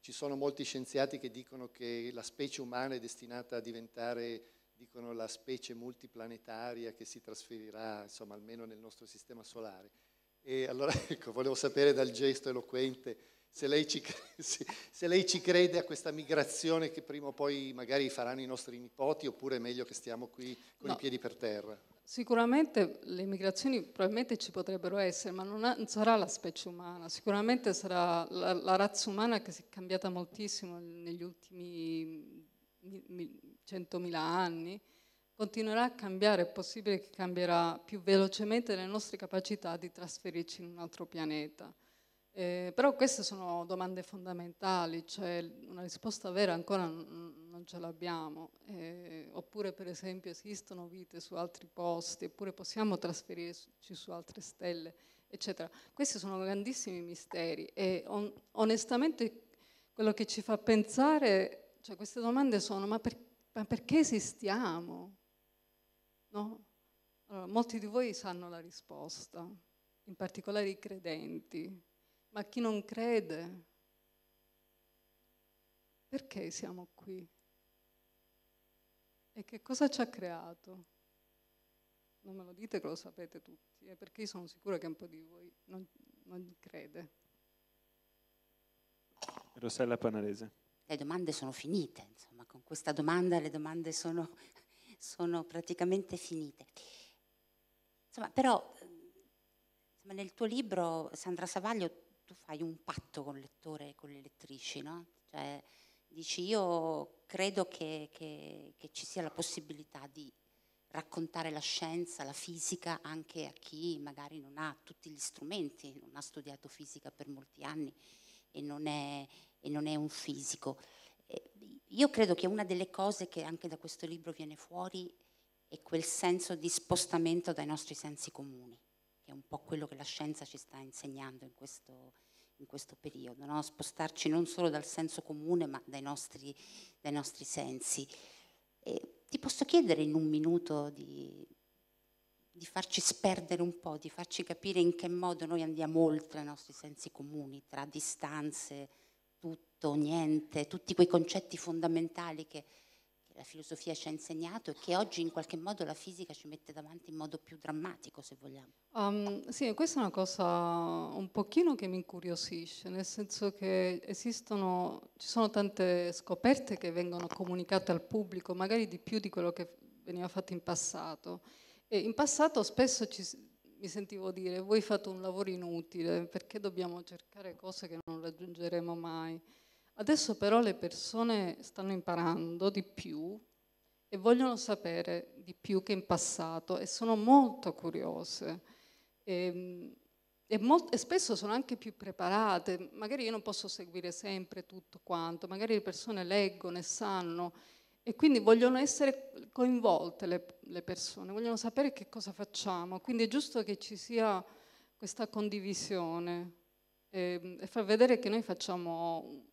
ci sono molti scienziati che dicono che la specie umana è destinata a diventare, dicono, la specie multiplanetaria che si trasferirà, insomma, almeno nel nostro sistema solare. E allora, [LAUGHS] ecco, volevo sapere dal gesto eloquente se lei, ci, [LAUGHS] se lei, ci, crede a questa migrazione che prima o poi magari faranno i nostri nipoti oppure è meglio che stiamo qui con no. i piedi per terra. Sicuramente le migrazioni probabilmente ci potrebbero essere, ma non, ha, non sarà la specie umana, sicuramente sarà la, la, razza umana che si è cambiata moltissimo negli ultimi centomila anni, continuerà a cambiare, è possibile che cambierà più velocemente le nostre capacità di trasferirci in un altro pianeta. Eh, però queste sono domande fondamentali, cioè una risposta vera ancora non ce l'abbiamo, eh, oppure per esempio esistono vite su altri posti, oppure possiamo trasferirci su altre stelle, eccetera. Questi sono grandissimi misteri e on onestamente quello che ci fa pensare, cioè queste domande sono ma, per ma perché esistiamo? No? Allora, molti di voi sanno la risposta, in particolare i credenti ma chi non crede, perché siamo qui? E che cosa ci ha creato? Non me lo dite che lo sapete tutti, eh, perché io sono sicura che un po' di voi non, non crede. Rossella Panarese. Le domande sono finite, insomma, con questa domanda le domande sono, sono praticamente finite. Insomma, però ehm, insomma, nel tuo libro, Sandra Savaglio, tu fai un patto con il lettore e con le lettrici, no? Cioè, dici io credo che, che, che ci sia la possibilità di raccontare la scienza, la fisica anche a chi magari non ha tutti gli strumenti, non ha studiato fisica per molti anni e non è, e non è un fisico. Io credo che una delle cose che anche da questo libro viene fuori è quel senso di spostamento dai nostri sensi comuni che è un po' quello che la scienza ci sta insegnando in questo, in questo periodo, no? spostarci non solo dal senso comune ma dai nostri, dai nostri sensi. E ti posso chiedere in un minuto di, di farci sperdere un po', di farci capire in che modo noi andiamo oltre i nostri sensi comuni, tra distanze, tutto, niente, tutti quei concetti fondamentali che la filosofia ci ha insegnato e che oggi in qualche modo la fisica ci mette davanti in modo più drammatico, se vogliamo. Um, sì, questa è una cosa un pochino che mi incuriosisce, nel senso che esistono, ci sono tante scoperte che vengono comunicate al pubblico, magari di più di quello che veniva fatto in passato. E in passato spesso ci, mi sentivo dire voi fate un lavoro inutile, perché dobbiamo cercare cose che non raggiungeremo mai. Adesso però le persone stanno imparando di più e vogliono sapere di più che in passato e sono molto curiose. Ehm, e, e, molto, e, spesso sono anche più preparate, magari io non posso seguire sempre tutto quanto, magari le persone leggono e sanno e quindi vogliono essere coinvolte le, le persone, vogliono sapere che cosa facciamo, quindi è giusto che ci sia questa condivisione e, ehm, e far vedere che noi facciamo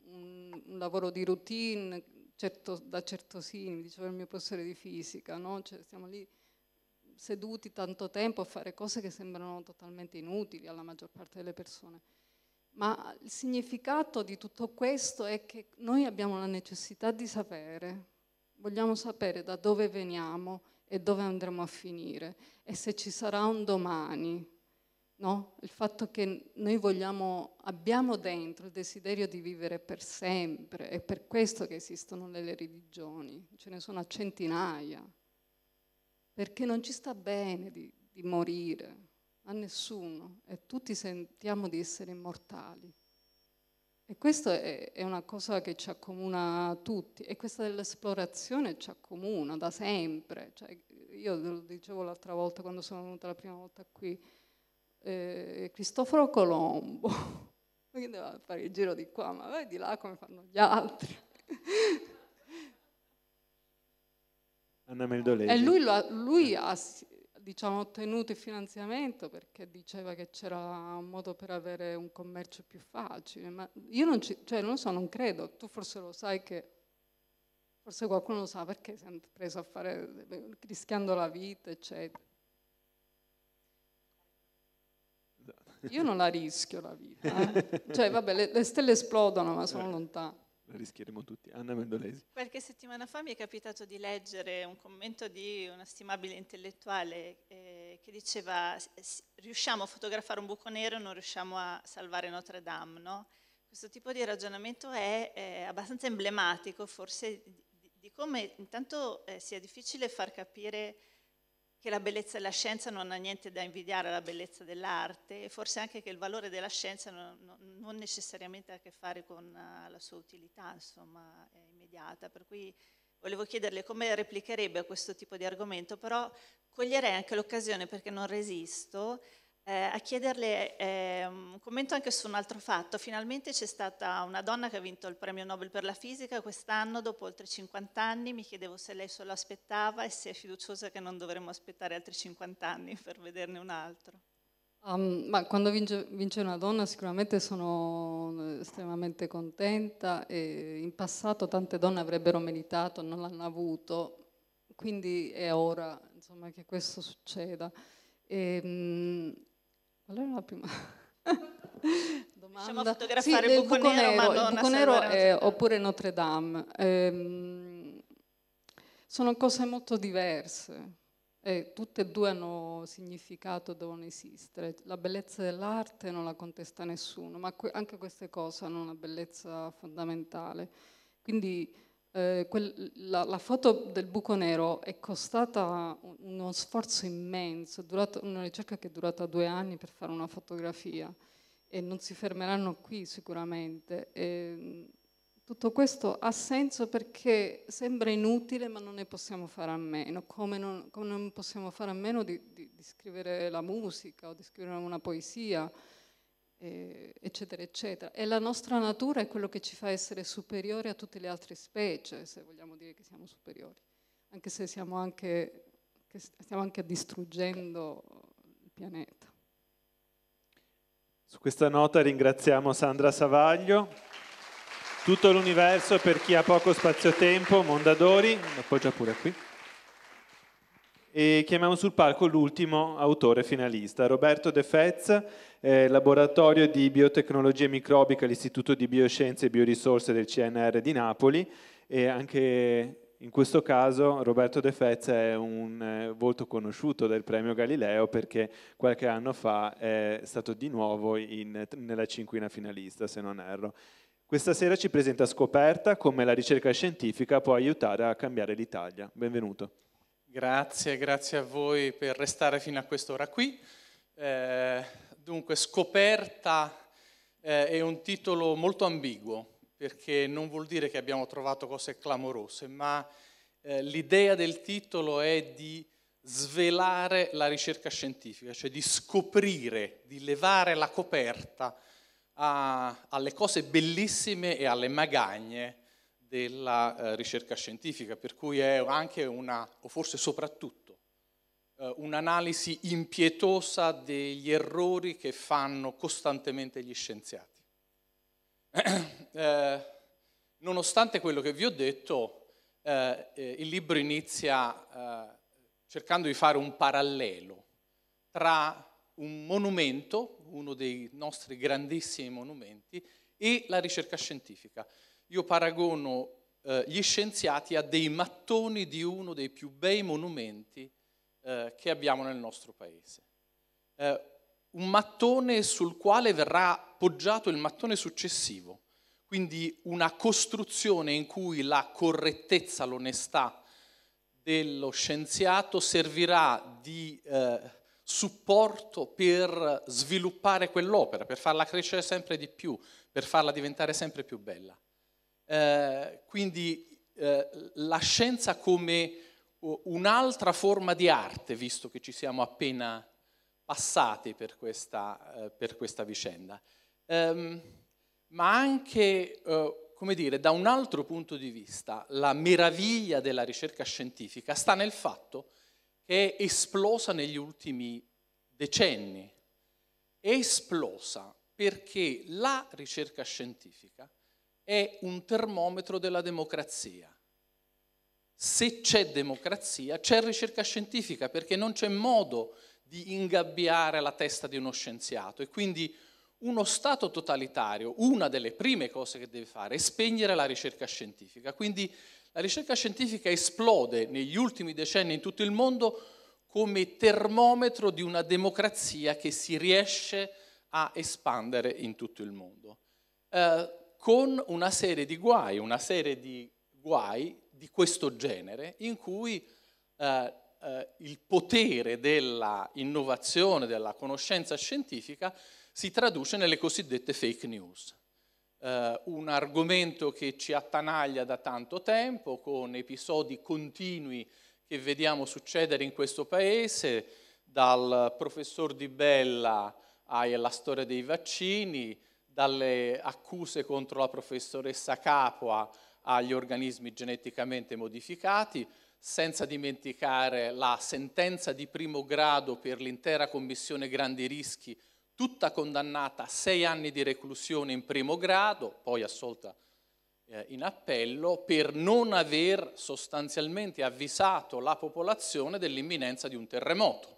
un lavoro di routine certo, da certosini, mi diceva il mio professore di fisica, no? cioè, siamo lì seduti tanto tempo a fare cose che sembrano totalmente inutili alla maggior parte delle persone. Ma il significato di tutto questo è che noi abbiamo la necessità di sapere, vogliamo sapere da dove veniamo e dove andremo a finire e se ci sarà un domani no? il fatto che noi vogliamo, abbiamo dentro il desiderio di vivere per sempre, è per questo che esistono le religioni, ce ne sono a centinaia, perché non ci sta bene di, di morire a nessuno e tutti sentiamo di essere immortali. E questa è, una cosa che ci accomuna a tutti e questa dell'esplorazione ci accomuna da sempre. Cioè, io lo dicevo l'altra volta quando sono venuta la prima volta qui, eh, Cristoforo Colombo, Quindi [LAUGHS] doveva fare il giro di qua, ma vai di là come fanno gli altri. [LAUGHS] Anna Merdolesi. E lui, lui ha diciamo, ottenuto il finanziamento perché diceva che c'era un modo per avere un commercio più facile, ma io non, ci, cioè, non lo so, non credo, tu forse lo sai che, forse qualcuno lo sa perché si è preso a fare, rischiando la vita, eccetera. Io non la rischio la vita. Eh? [LAUGHS] Cioè, vabbè, le, le, stelle esplodono, ma sono eh, lontane. La rischieremo tutti. Anna Mendolesi. Qualche settimana fa mi è capitato di leggere un commento di una stimabile intellettuale eh, che diceva riusciamo a fotografare un buco nero non riusciamo a salvare Notre Dame, no? Questo tipo di ragionamento è abbastanza emblematico, forse, di, di come intanto eh, sia difficile far capire che la bellezza della scienza non ha niente da invidiare alla bellezza dell'arte e forse anche che il valore della scienza non, non, necessariamente ha a che fare con eh, la sua utilità, insomma, immediata. Per cui volevo chiederle come replicherebbe a questo tipo di argomento, però coglierei anche l'occasione perché non resisto eh, a chiederle eh, un commento anche su un altro fatto. Finalmente c'è stata una donna che ha vinto il premio Nobel per la fisica quest'anno, dopo oltre 50 anni. Mi chiedevo se lei solo aspettava e se è fiduciosa che non dovremmo aspettare altri 50 anni per vederne un altro. Um, ma quando vince, vince, una donna sicuramente sono eh, estremamente contenta e in passato tante donne avrebbero meritato, non l'hanno avuto, quindi è ora insomma, che questo succeda. E, um, allora la prima [LAUGHS] domanda... Riusciamo fotografare sì, il buco, buco nero, nero Madonna, il buco nero è, oppure Notre Dame. Ehm, sono cose molto diverse. E tutte e due hanno significato, devono esistere. La bellezza dell'arte non la contesta nessuno, ma anche queste cose hanno una bellezza fondamentale. Quindi eh, quel, la, la, foto del buco nero è costata uno sforzo immenso, è durata una ricerca che è durata due anni per fare una fotografia e non si fermeranno qui sicuramente. E, ehm, tutto questo ha senso perché sembra inutile ma non ne possiamo fare a meno, come non, come non possiamo fare a meno di, di, di scrivere la musica o di scrivere una poesia eh, eccetera, eccetera. E la nostra natura è quello che ci fa essere superiori a tutte le altre specie, se vogliamo dire che siamo superiori, anche se siamo anche, stiamo anche distruggendo il pianeta. Su questa nota ringraziamo Sandra Savaglio, tutto l'universo per chi ha poco spazio-tempo, Mondadori, appoggia pure qui e chiamiamo sul palco l'ultimo autore finalista, Roberto De Fez, eh, laboratorio di biotecnologia microbica all'Istituto di Bioscienze e Biorisorse del CNR di Napoli e anche in questo caso Roberto De Fez è un eh, volto conosciuto del premio Galileo perché qualche anno fa è stato di nuovo in, nella cinquina finalista, se non erro. Questa sera ci presenta Scoperta come la ricerca scientifica può aiutare a cambiare l'Italia. Benvenuto. Grazie, grazie a voi per restare fino a quest'ora qui. Eh, dunque, scoperta eh, è un titolo molto ambiguo, perché non vuol dire che abbiamo trovato cose clamorose, ma eh, l'idea del titolo è di svelare la ricerca scientifica, cioè di scoprire, di levare la coperta a, alle cose bellissime e alle magagne della eh, ricerca scientifica, per cui è anche una, o forse soprattutto, eh, un'analisi impietosa degli errori che fanno costantemente gli scienziati. [CLEARS THROAT] Eh, nonostante quello che vi ho detto, eh, eh, il libro inizia eh, cercando di fare un parallelo tra un monumento, uno dei nostri grandissimi monumenti, e la ricerca scientifica io paragono eh, gli scienziati a dei mattoni di uno dei più bei monumenti eh, che abbiamo nel nostro paese. Eh, un mattone sul quale verrà poggiato il mattone successivo, quindi una costruzione in cui la correttezza, l'onestà dello scienziato servirà di eh, supporto per sviluppare quell'opera, per farla crescere sempre di più, per farla diventare sempre più bella. Eh, quindi eh, la scienza come un'altra forma di arte, visto che ci siamo appena passati per questa, eh, per questa vicenda, ehm, ma anche, eh, come dire, da un altro punto di vista, la meraviglia della ricerca scientifica sta nel fatto che è esplosa negli ultimi decenni. È esplosa perché la ricerca scientifica è un termometro della democrazia. Se c'è democrazia, c'è ricerca scientifica, perché non c'è modo di ingabbiare la testa di uno scienziato e quindi uno Stato totalitario, una delle prime cose che deve fare è spegnere la ricerca scientifica. Quindi la ricerca scientifica esplode negli ultimi decenni in tutto il mondo come termometro di una democrazia che si riesce a espandere in tutto il mondo. Eh, con una serie di guai, una serie di guai di questo genere in cui eh, eh, il potere dell'innovazione, della conoscenza scientifica si traduce nelle cosiddette fake news. Uh, un argomento che ci attanaglia da tanto tempo, con episodi continui che vediamo succedere in questo Paese, dal professor Di Bella alla storia dei vaccini, dalle accuse contro la professoressa Capua agli organismi geneticamente modificati, senza dimenticare la sentenza di primo grado per l'intera Commissione Grandi Rischi, tutta condannata a sei anni di reclusione in primo grado, poi assolta eh, in appello, per non aver sostanzialmente avvisato la popolazione dell'imminenza di un terremoto.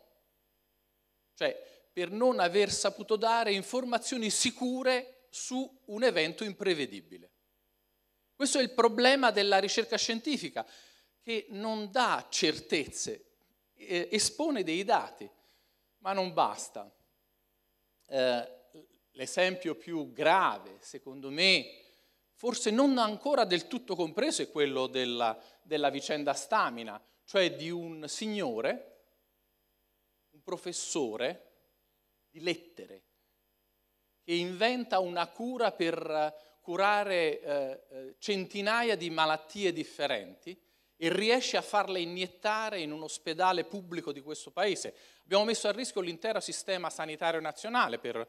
Cioè, per non aver saputo dare informazioni sicure su un evento imprevedibile. Questo è il problema della ricerca scientifica, che non dà certezze, eh, espone dei dati, ma non basta. Eh, l'esempio più grave, secondo me, forse non ancora del tutto compreso, è quello della, della vicenda Stamina, cioè di un signore, un professore, di lettere, che inventa una cura per eh, curare eh, eh, centinaia di malattie differenti e riesce a farle iniettare in un ospedale pubblico di questo paese. Abbiamo messo a rischio l'intero sistema sanitario nazionale per,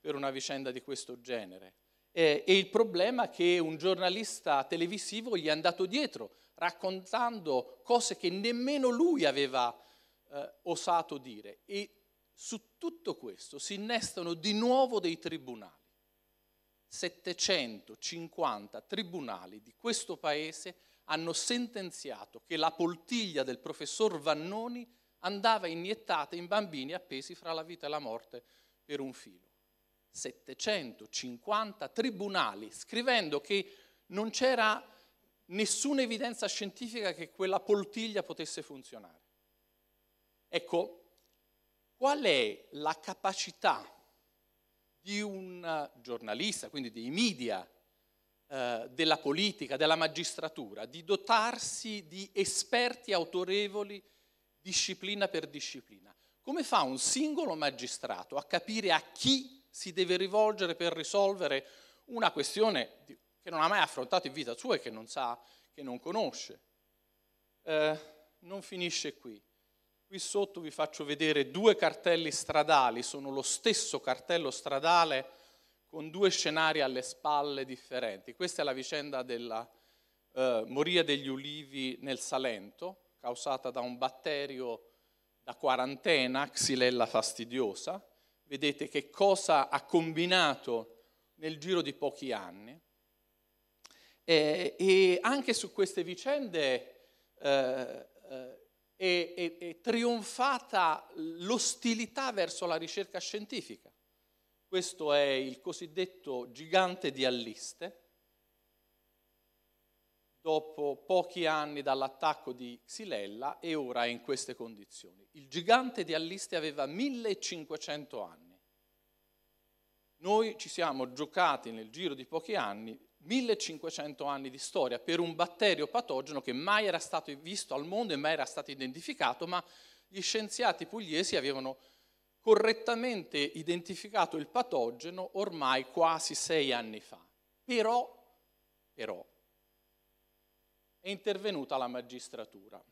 per una vicenda di questo genere. Eh, e il problema è che un giornalista televisivo gli è andato dietro raccontando cose che nemmeno lui aveva eh, osato dire. E su tutto questo si innestano di nuovo dei tribunali. 750 tribunali di questo paese hanno sentenziato che la poltiglia del professor Vannoni andava iniettata in bambini appesi fra la vita e la morte per un filo. 750 tribunali, scrivendo che non c'era nessuna evidenza scientifica che quella poltiglia potesse funzionare. Ecco, qual è la capacità di un eh, giornalista, quindi dei media, eh, della politica, della magistratura, di dotarsi di esperti autorevoli disciplina per disciplina. Come fa un singolo magistrato a capire a chi si deve rivolgere per risolvere una questione che non ha mai affrontato in vita sua e che non sa, che non conosce? Eh, non finisce qui. Qui sotto vi faccio vedere due cartelli stradali, sono lo stesso cartello stradale con due scenari alle spalle differenti. Questa è la vicenda della eh, moria degli ulivi nel Salento, causata da un batterio da quarantena, Xylella fastidiosa. Vedete che cosa ha combinato nel giro di pochi anni. E, eh, e anche su queste vicende eh, eh, è, è, è trionfata l'ostilità verso la ricerca scientifica. Questo è il cosiddetto gigante di Alliste, dopo pochi anni dall'attacco di Xilella e ora è in queste condizioni. Il gigante di Alliste aveva 1500 anni. Noi ci siamo giocati nel giro di pochi anni 1500 anni di storia per un batterio patogeno che mai era stato visto al mondo e mai era stato identificato, ma gli scienziati pugliesi avevano correttamente identificato il patogeno ormai quasi sei anni fa. Però, però, è intervenuta la magistratura.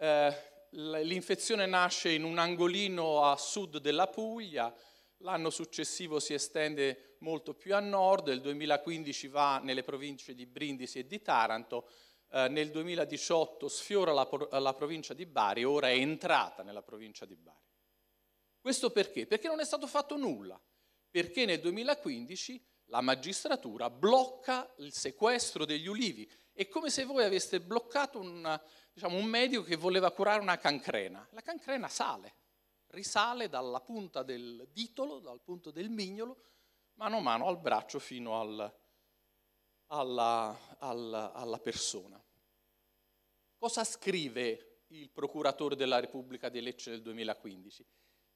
Eh, l'infezione nasce in un angolino a sud della Puglia, l'anno successivo si estende molto più a nord, nel 2015 va nelle province di Brindisi e di Taranto, eh, nel 2018 sfiora la, la provincia di Bari, ora è entrata nella provincia di Bari. Questo perché? Perché non è stato fatto nulla, perché nel 2015 la magistratura blocca il sequestro degli ulivi. È come se voi aveste bloccato una, diciamo, un medico che voleva curare una cancrena. La cancrena sale risale dalla punta del ditolo, dal punto del mignolo, mano a mano al braccio fino al, alla, alla, alla persona. Cosa scrive il procuratore della Repubblica di Lecce del 2015?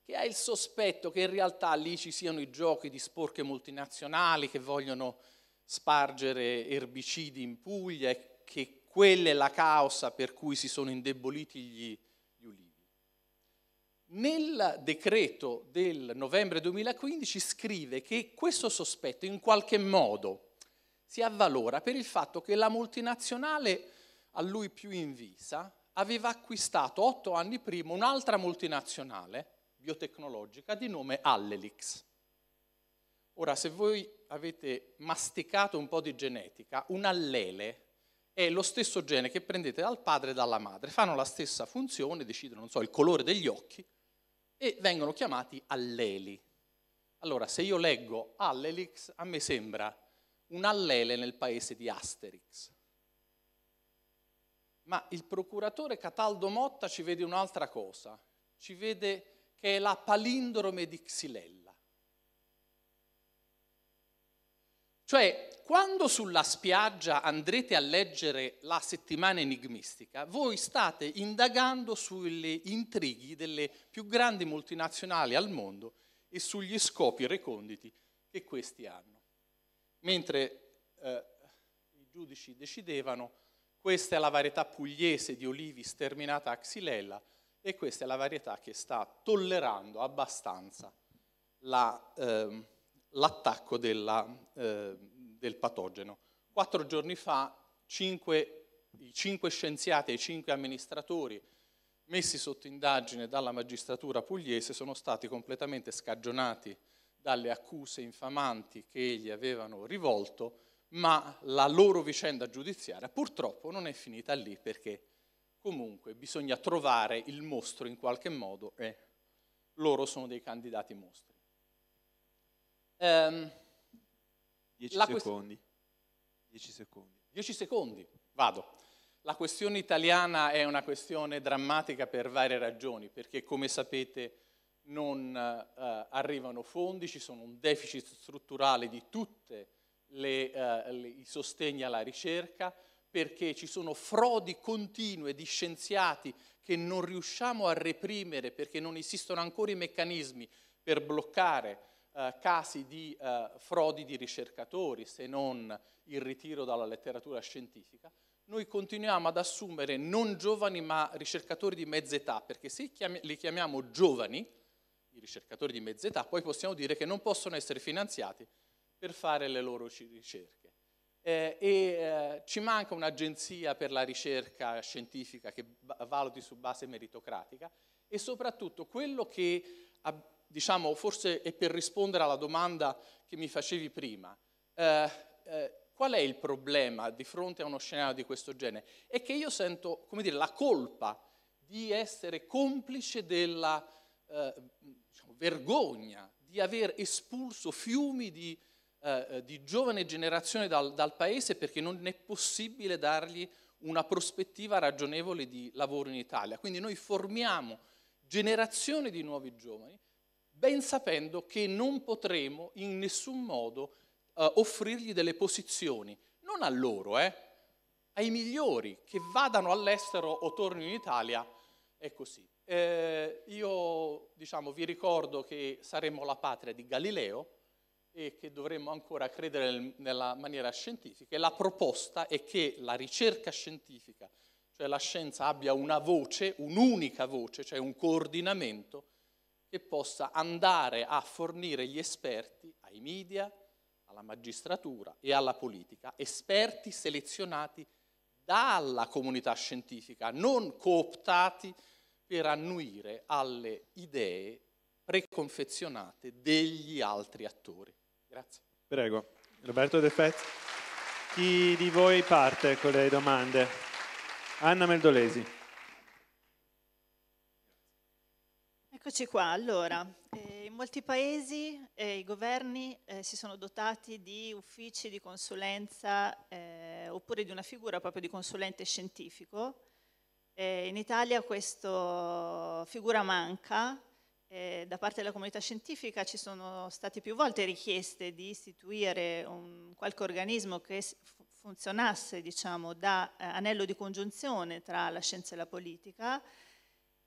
Che ha il sospetto che in realtà lì ci siano i giochi di sporche multinazionali che vogliono spargere erbicidi in Puglia e che quella è la causa per cui si sono indeboliti gli, nel decreto del novembre 2015 scrive che questo sospetto in qualche modo si avvalora per il fatto che la multinazionale a lui più invisa aveva acquistato otto anni prima un'altra multinazionale biotecnologica di nome Allelix. Ora, se voi avete masticato un po' di genetica, un allele è lo stesso gene che prendete dal padre e dalla madre, fanno la stessa funzione, decidono, non so, il colore degli occhi, e vengono chiamati alleli. Allora, se io leggo Allelix, a me sembra un allele nel paese di Asterix. Ma il procuratore Cataldo Motta ci vede un'altra cosa, ci vede che è la palindrome di Xilelli. Cioè, quando sulla spiaggia andrete a leggere la settimana enigmistica, voi state indagando sulle intrighi delle più grandi multinazionali al mondo e sugli scopi reconditi che questi hanno. Mentre eh, i giudici decidevano, questa è la varietà pugliese di olivi sterminata a Xylella e questa è la varietà che sta tollerando abbastanza la... Eh, l'attacco della, eh, del patogeno. Quattro giorni fa cinque, i cinque scienziati e i cinque amministratori messi sotto indagine dalla magistratura pugliese sono stati completamente scagionati dalle accuse infamanti che gli avevano rivolto, ma la loro vicenda giudiziaria purtroppo non è finita lì perché comunque bisogna trovare il mostro in qualche modo e loro sono dei candidati mostri. Ehm, 10 secondi. 10 secondi. 10 secondi, vado. La questione italiana è una questione drammatica per varie ragioni, perché come sapete non eh, arrivano fondi, ci sono un deficit strutturale di tutti eh, i sostegni alla ricerca, perché ci sono frodi continue di scienziati che non riusciamo a reprimere perché non esistono ancora i meccanismi per bloccare eh, casi di eh, frodi di ricercatori, se non il ritiro dalla letteratura scientifica, noi continuiamo ad assumere non giovani ma ricercatori di mezza età, perché se li chiamiamo giovani, i ricercatori di mezza età, poi possiamo dire che non possono essere finanziati per fare le loro ricerche. Eh, e eh, ci manca un'agenzia per la ricerca scientifica che valuti su base meritocratica e soprattutto quello che diciamo, forse è per rispondere alla domanda che mi facevi prima. Eh, eh, qual è il problema di fronte a uno scenario di questo genere? È che io sento, come dire, la colpa di essere complice della eh, diciamo, vergogna di aver espulso fiumi di, eh, eh, di giovane generazione dal, dal paese perché non è possibile dargli una prospettiva ragionevole di lavoro in Italia. Quindi noi formiamo generazioni di nuovi giovani ben sapendo che non potremo in nessun modo eh, offrirgli delle posizioni, non a loro, eh, ai migliori che vadano all'estero o tornino in Italia, è così. Eh, io diciamo, vi ricordo che saremo la patria di Galileo e che dovremmo ancora credere nel, nella maniera scientifica e la proposta è che la ricerca scientifica, cioè la scienza, abbia una voce, un'unica voce, cioè un coordinamento che possa andare a fornire gli esperti ai media, alla magistratura e alla politica, esperti selezionati dalla comunità scientifica, non cooptati per annuire alle idee preconfezionate degli altri attori. Grazie. Prego. Roberto De Fezzi, chi di voi parte con le domande? Anna Meldolesi. Eccoci qua, allora, eh, in molti paesi eh, i governi eh, si sono dotati di uffici di consulenza eh, oppure di una figura proprio di consulente scientifico. Eh, in Italia questa figura manca, eh, da parte della comunità scientifica ci sono state più volte richieste di istituire un, qualche organismo che funzionasse diciamo, da anello di congiunzione tra la scienza e la politica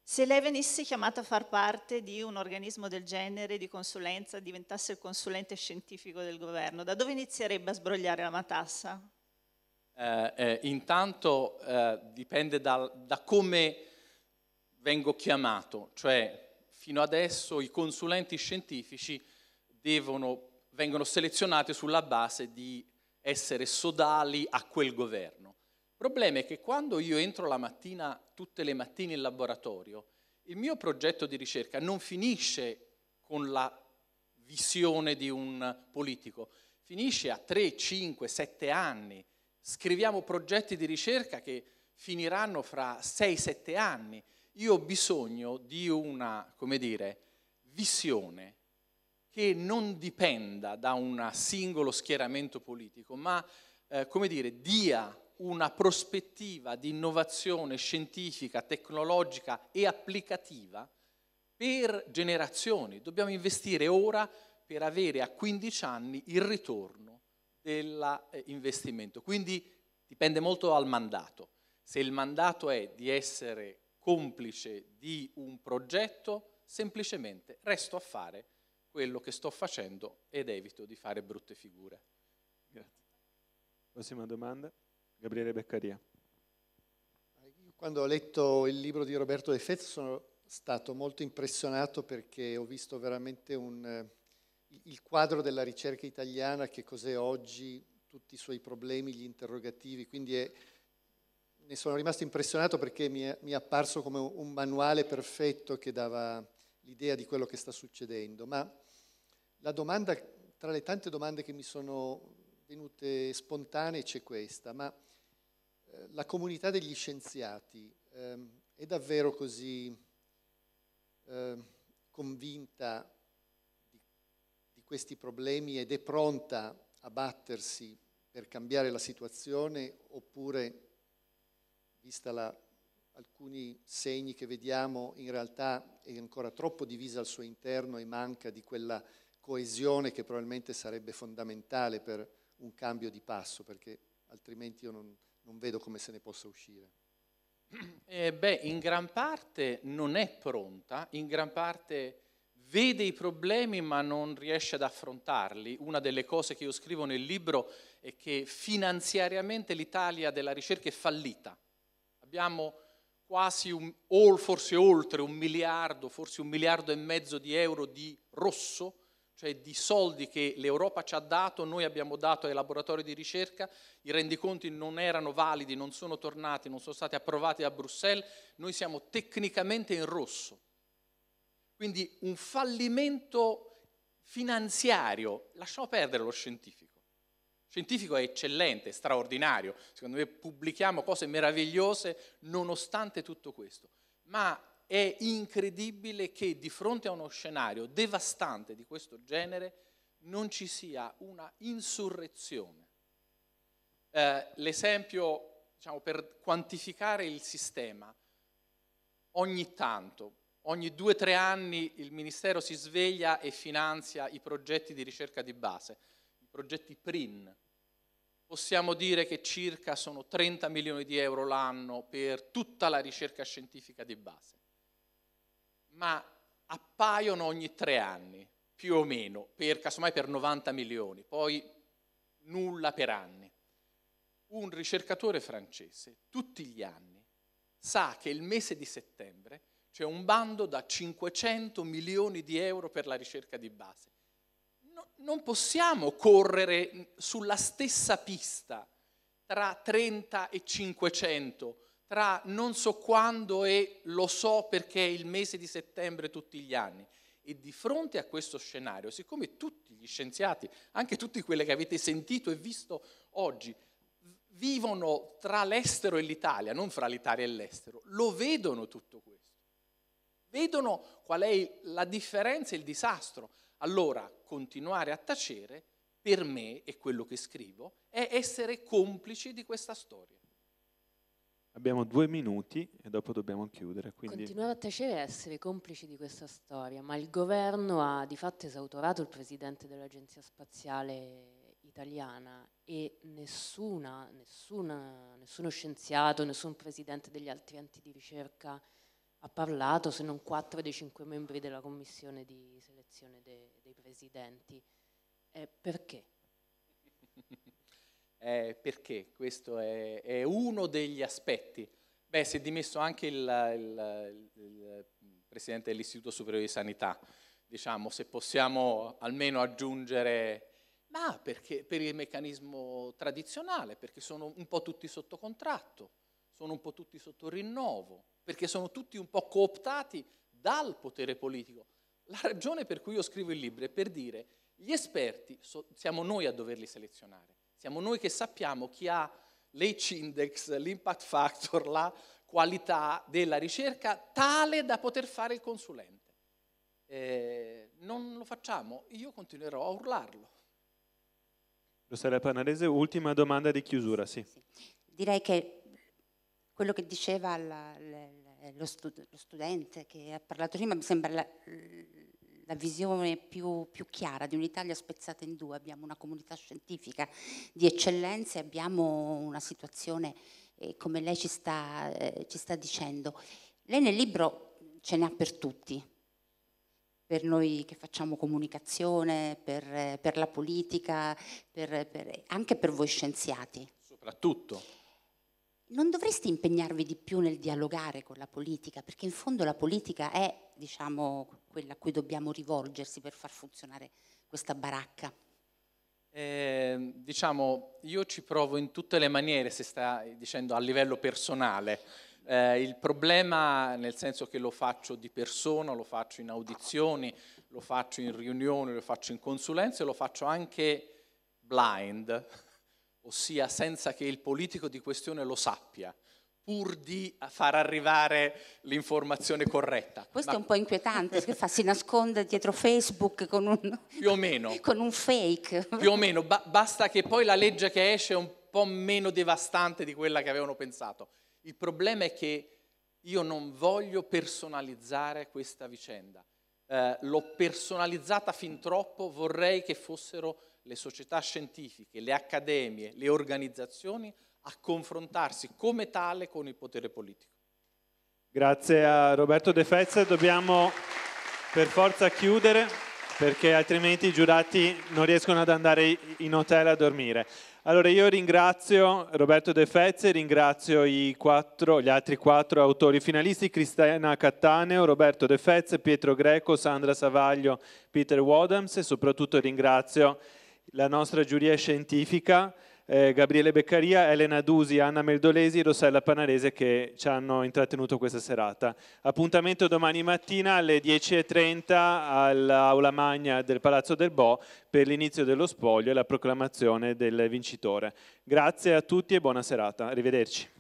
se lei venisse chiamata a far parte di un organismo del genere, di consulenza, diventasse il consulente scientifico del governo, da dove inizierebbe a sbrogliare la matassa? Eh, eh, intanto eh, dipende da, da come vengo chiamato, cioè fino adesso i consulenti scientifici devono, vengono selezionati sulla base di essere sodali a quel governo. Il problema è che quando io entro la mattina, tutte le mattine in laboratorio, il mio progetto di ricerca non finisce con la visione di un politico, finisce a 3, 5, 7 anni. Scriviamo progetti di ricerca che finiranno fra 6-7 anni. Io ho bisogno di una, come dire, visione che non dipenda da un singolo schieramento politico, ma, eh, come dire, dia una prospettiva di innovazione scientifica, tecnologica e applicativa per generazioni. Dobbiamo investire ora per avere a 15 anni il ritorno dell'investimento. Eh, Quindi dipende molto dal mandato. Se il mandato è di essere complice di un progetto, semplicemente resto a fare quello che sto facendo ed evito di fare brutte figure. Grazie. Prossima domanda. Gabriele Beccaria. Eh, quando ho letto il libro di Roberto De Fez sono stato molto impressionato perché ho visto veramente un, eh, il quadro della ricerca italiana, che cos'è oggi, tutti i suoi problemi, gli interrogativi, quindi è, ne sono rimasto impressionato perché mi è, mi è apparso come un manuale perfetto che dava l'idea di quello che sta succedendo. Ma la domanda, tra le tante domande che mi sono venute spontanee, c'è questa, ma la comunità degli scienziati ehm, è davvero così eh, convinta di, di, questi problemi ed è pronta a battersi per cambiare la situazione oppure, vista la, alcuni segni che vediamo, in realtà è ancora troppo divisa al suo interno e manca di quella coesione che probabilmente sarebbe fondamentale per un cambio di passo, perché altrimenti io non non vedo come se ne possa uscire. [CLEARS THROAT] Eh beh, in gran parte non è pronta, in gran parte vede i problemi ma non riesce ad affrontarli. Una delle cose che io scrivo nel libro è che finanziariamente l'Italia della ricerca è fallita. Abbiamo quasi un, forse oltre un miliardo, forse un miliardo e mezzo di euro di rosso cioè di soldi che l'Europa ci ha dato, noi abbiamo dato ai laboratori di ricerca, i rendiconti non erano validi, non sono tornati, non sono stati approvati da Bruxelles, noi siamo tecnicamente in rosso. Quindi un fallimento finanziario, lasciamo perdere lo scientifico. Il scientifico è eccellente, è straordinario, secondo me pubblichiamo cose meravigliose nonostante tutto questo, ma è incredibile che di fronte a uno scenario devastante di questo genere non ci sia una insurrezione. Eh, l'esempio, diciamo, per quantificare il sistema, ogni tanto, ogni due o tre anni il Ministero si sveglia e finanzia i progetti di ricerca di base, i progetti PRIN. Possiamo dire che circa sono 30 milioni di euro l'anno per tutta la ricerca scientifica di base ma appaiono ogni tre anni, più o meno, per, casomai per 90 milioni, poi nulla per anni. Un ricercatore francese tutti gli anni sa che il mese di settembre c'è un bando da 500 milioni di euro per la ricerca di base. No, non possiamo correre sulla stessa pista tra 30 e 500 milioni tra non so quando e lo so perché è il mese di settembre tutti gli anni. E di fronte a questo scenario, siccome tutti gli scienziati, anche tutti quelli che avete sentito e visto oggi, vivono tra l'estero e l'Italia, non fra l'Italia e l'estero, lo vedono tutto questo. Vedono qual è la differenza e il disastro. Allora, continuare a tacere, per me, e quello che scrivo, è essere complici di questa storia. Abbiamo due minuti e dopo dobbiamo chiudere. Quindi... Continuare a tacere e essere complici di questa storia, ma il governo ha di fatto esautorato il presidente dell'Agenzia Spaziale italiana e nessuna, nessuna, nessuno scienziato, nessun presidente degli altri enti di ricerca ha parlato, se non quattro dei cinque membri della commissione di selezione de, dei presidenti. Eh, perché? [LAUGHS] Eh, perché? Questo è, è, uno degli aspetti. Beh, si è dimesso anche il, il, il presidente dell'Istituto Superiore di Sanità. Diciamo, se possiamo almeno aggiungere ma perché, per il meccanismo tradizionale, perché sono un po' tutti sotto contratto, sono un po' tutti sotto rinnovo, perché sono tutti un po' cooptati dal potere politico. La ragione per cui io scrivo il libro è per dire gli esperti so, siamo noi a doverli selezionare. Siamo noi che sappiamo chi ha l'H index, l'impact factor, la qualità della ricerca tale da poter fare il consulente. Eh, non lo facciamo, io continuerò a urlarlo. Rosaria Panarese, ultima domanda di chiusura, sì. sì. Direi che quello che diceva la, la, la, lo, stud- lo, studente che ha parlato prima mi sembra la visione più, più, chiara di un'Italia spezzata in due, abbiamo una comunità scientifica di eccellenza e abbiamo una situazione eh, come lei ci sta, eh, ci sta dicendo. Lei nel libro ce n'ha per tutti, per noi che facciamo comunicazione, per, eh, per la politica, per, per, anche per voi scienziati. Soprattutto non dovreste impegnarvi di più nel dialogare con la politica, perché in fondo la politica è, diciamo, quella a cui dobbiamo rivolgersi per far funzionare questa baracca? Eh, diciamo, io ci provo in tutte le maniere, se sta dicendo a livello personale. Eh, il problema, nel senso che lo faccio di persona, lo faccio in audizioni, lo faccio in riunioni, lo faccio in consulenze, lo faccio anche blind, ossia senza che il politico di questione lo sappia, pur di far arrivare l'informazione corretta. Questo Ma... è un po' inquietante, che fa? Si nasconde dietro Facebook con un, Più o meno. [LAUGHS] con un fake. Più o meno, ba- basta che poi la legge che esce è un po' meno devastante di quella che avevano pensato. Il problema è che io non voglio personalizzare questa vicenda. Eh, l'ho personalizzata fin troppo, vorrei che fossero le società scientifiche, le accademie, le organizzazioni a confrontarsi come tale con il potere politico. Grazie a Roberto De Fezze, dobbiamo per forza chiudere perché altrimenti i giurati non riescono ad andare in hotel a dormire. Allora io ringrazio Roberto De Fezze, ringrazio quattro, gli altri quattro autori finalisti, Cristiana Cattaneo, Roberto De Fezze, Pietro Greco, Sandra Savaglio, Peter Wadams e soprattutto ringrazio la nostra giuria scientifica, eh, Gabriele Beccaria, Elena Dusi, Anna Meldolesi e Rossella Panarese che ci hanno intrattenuto questa serata. Appuntamento domani mattina alle 10.30 all'Aula Magna del Palazzo del Bo per l'inizio dello spoglio e la proclamazione del vincitore. Grazie a tutti e buona serata. Arrivederci.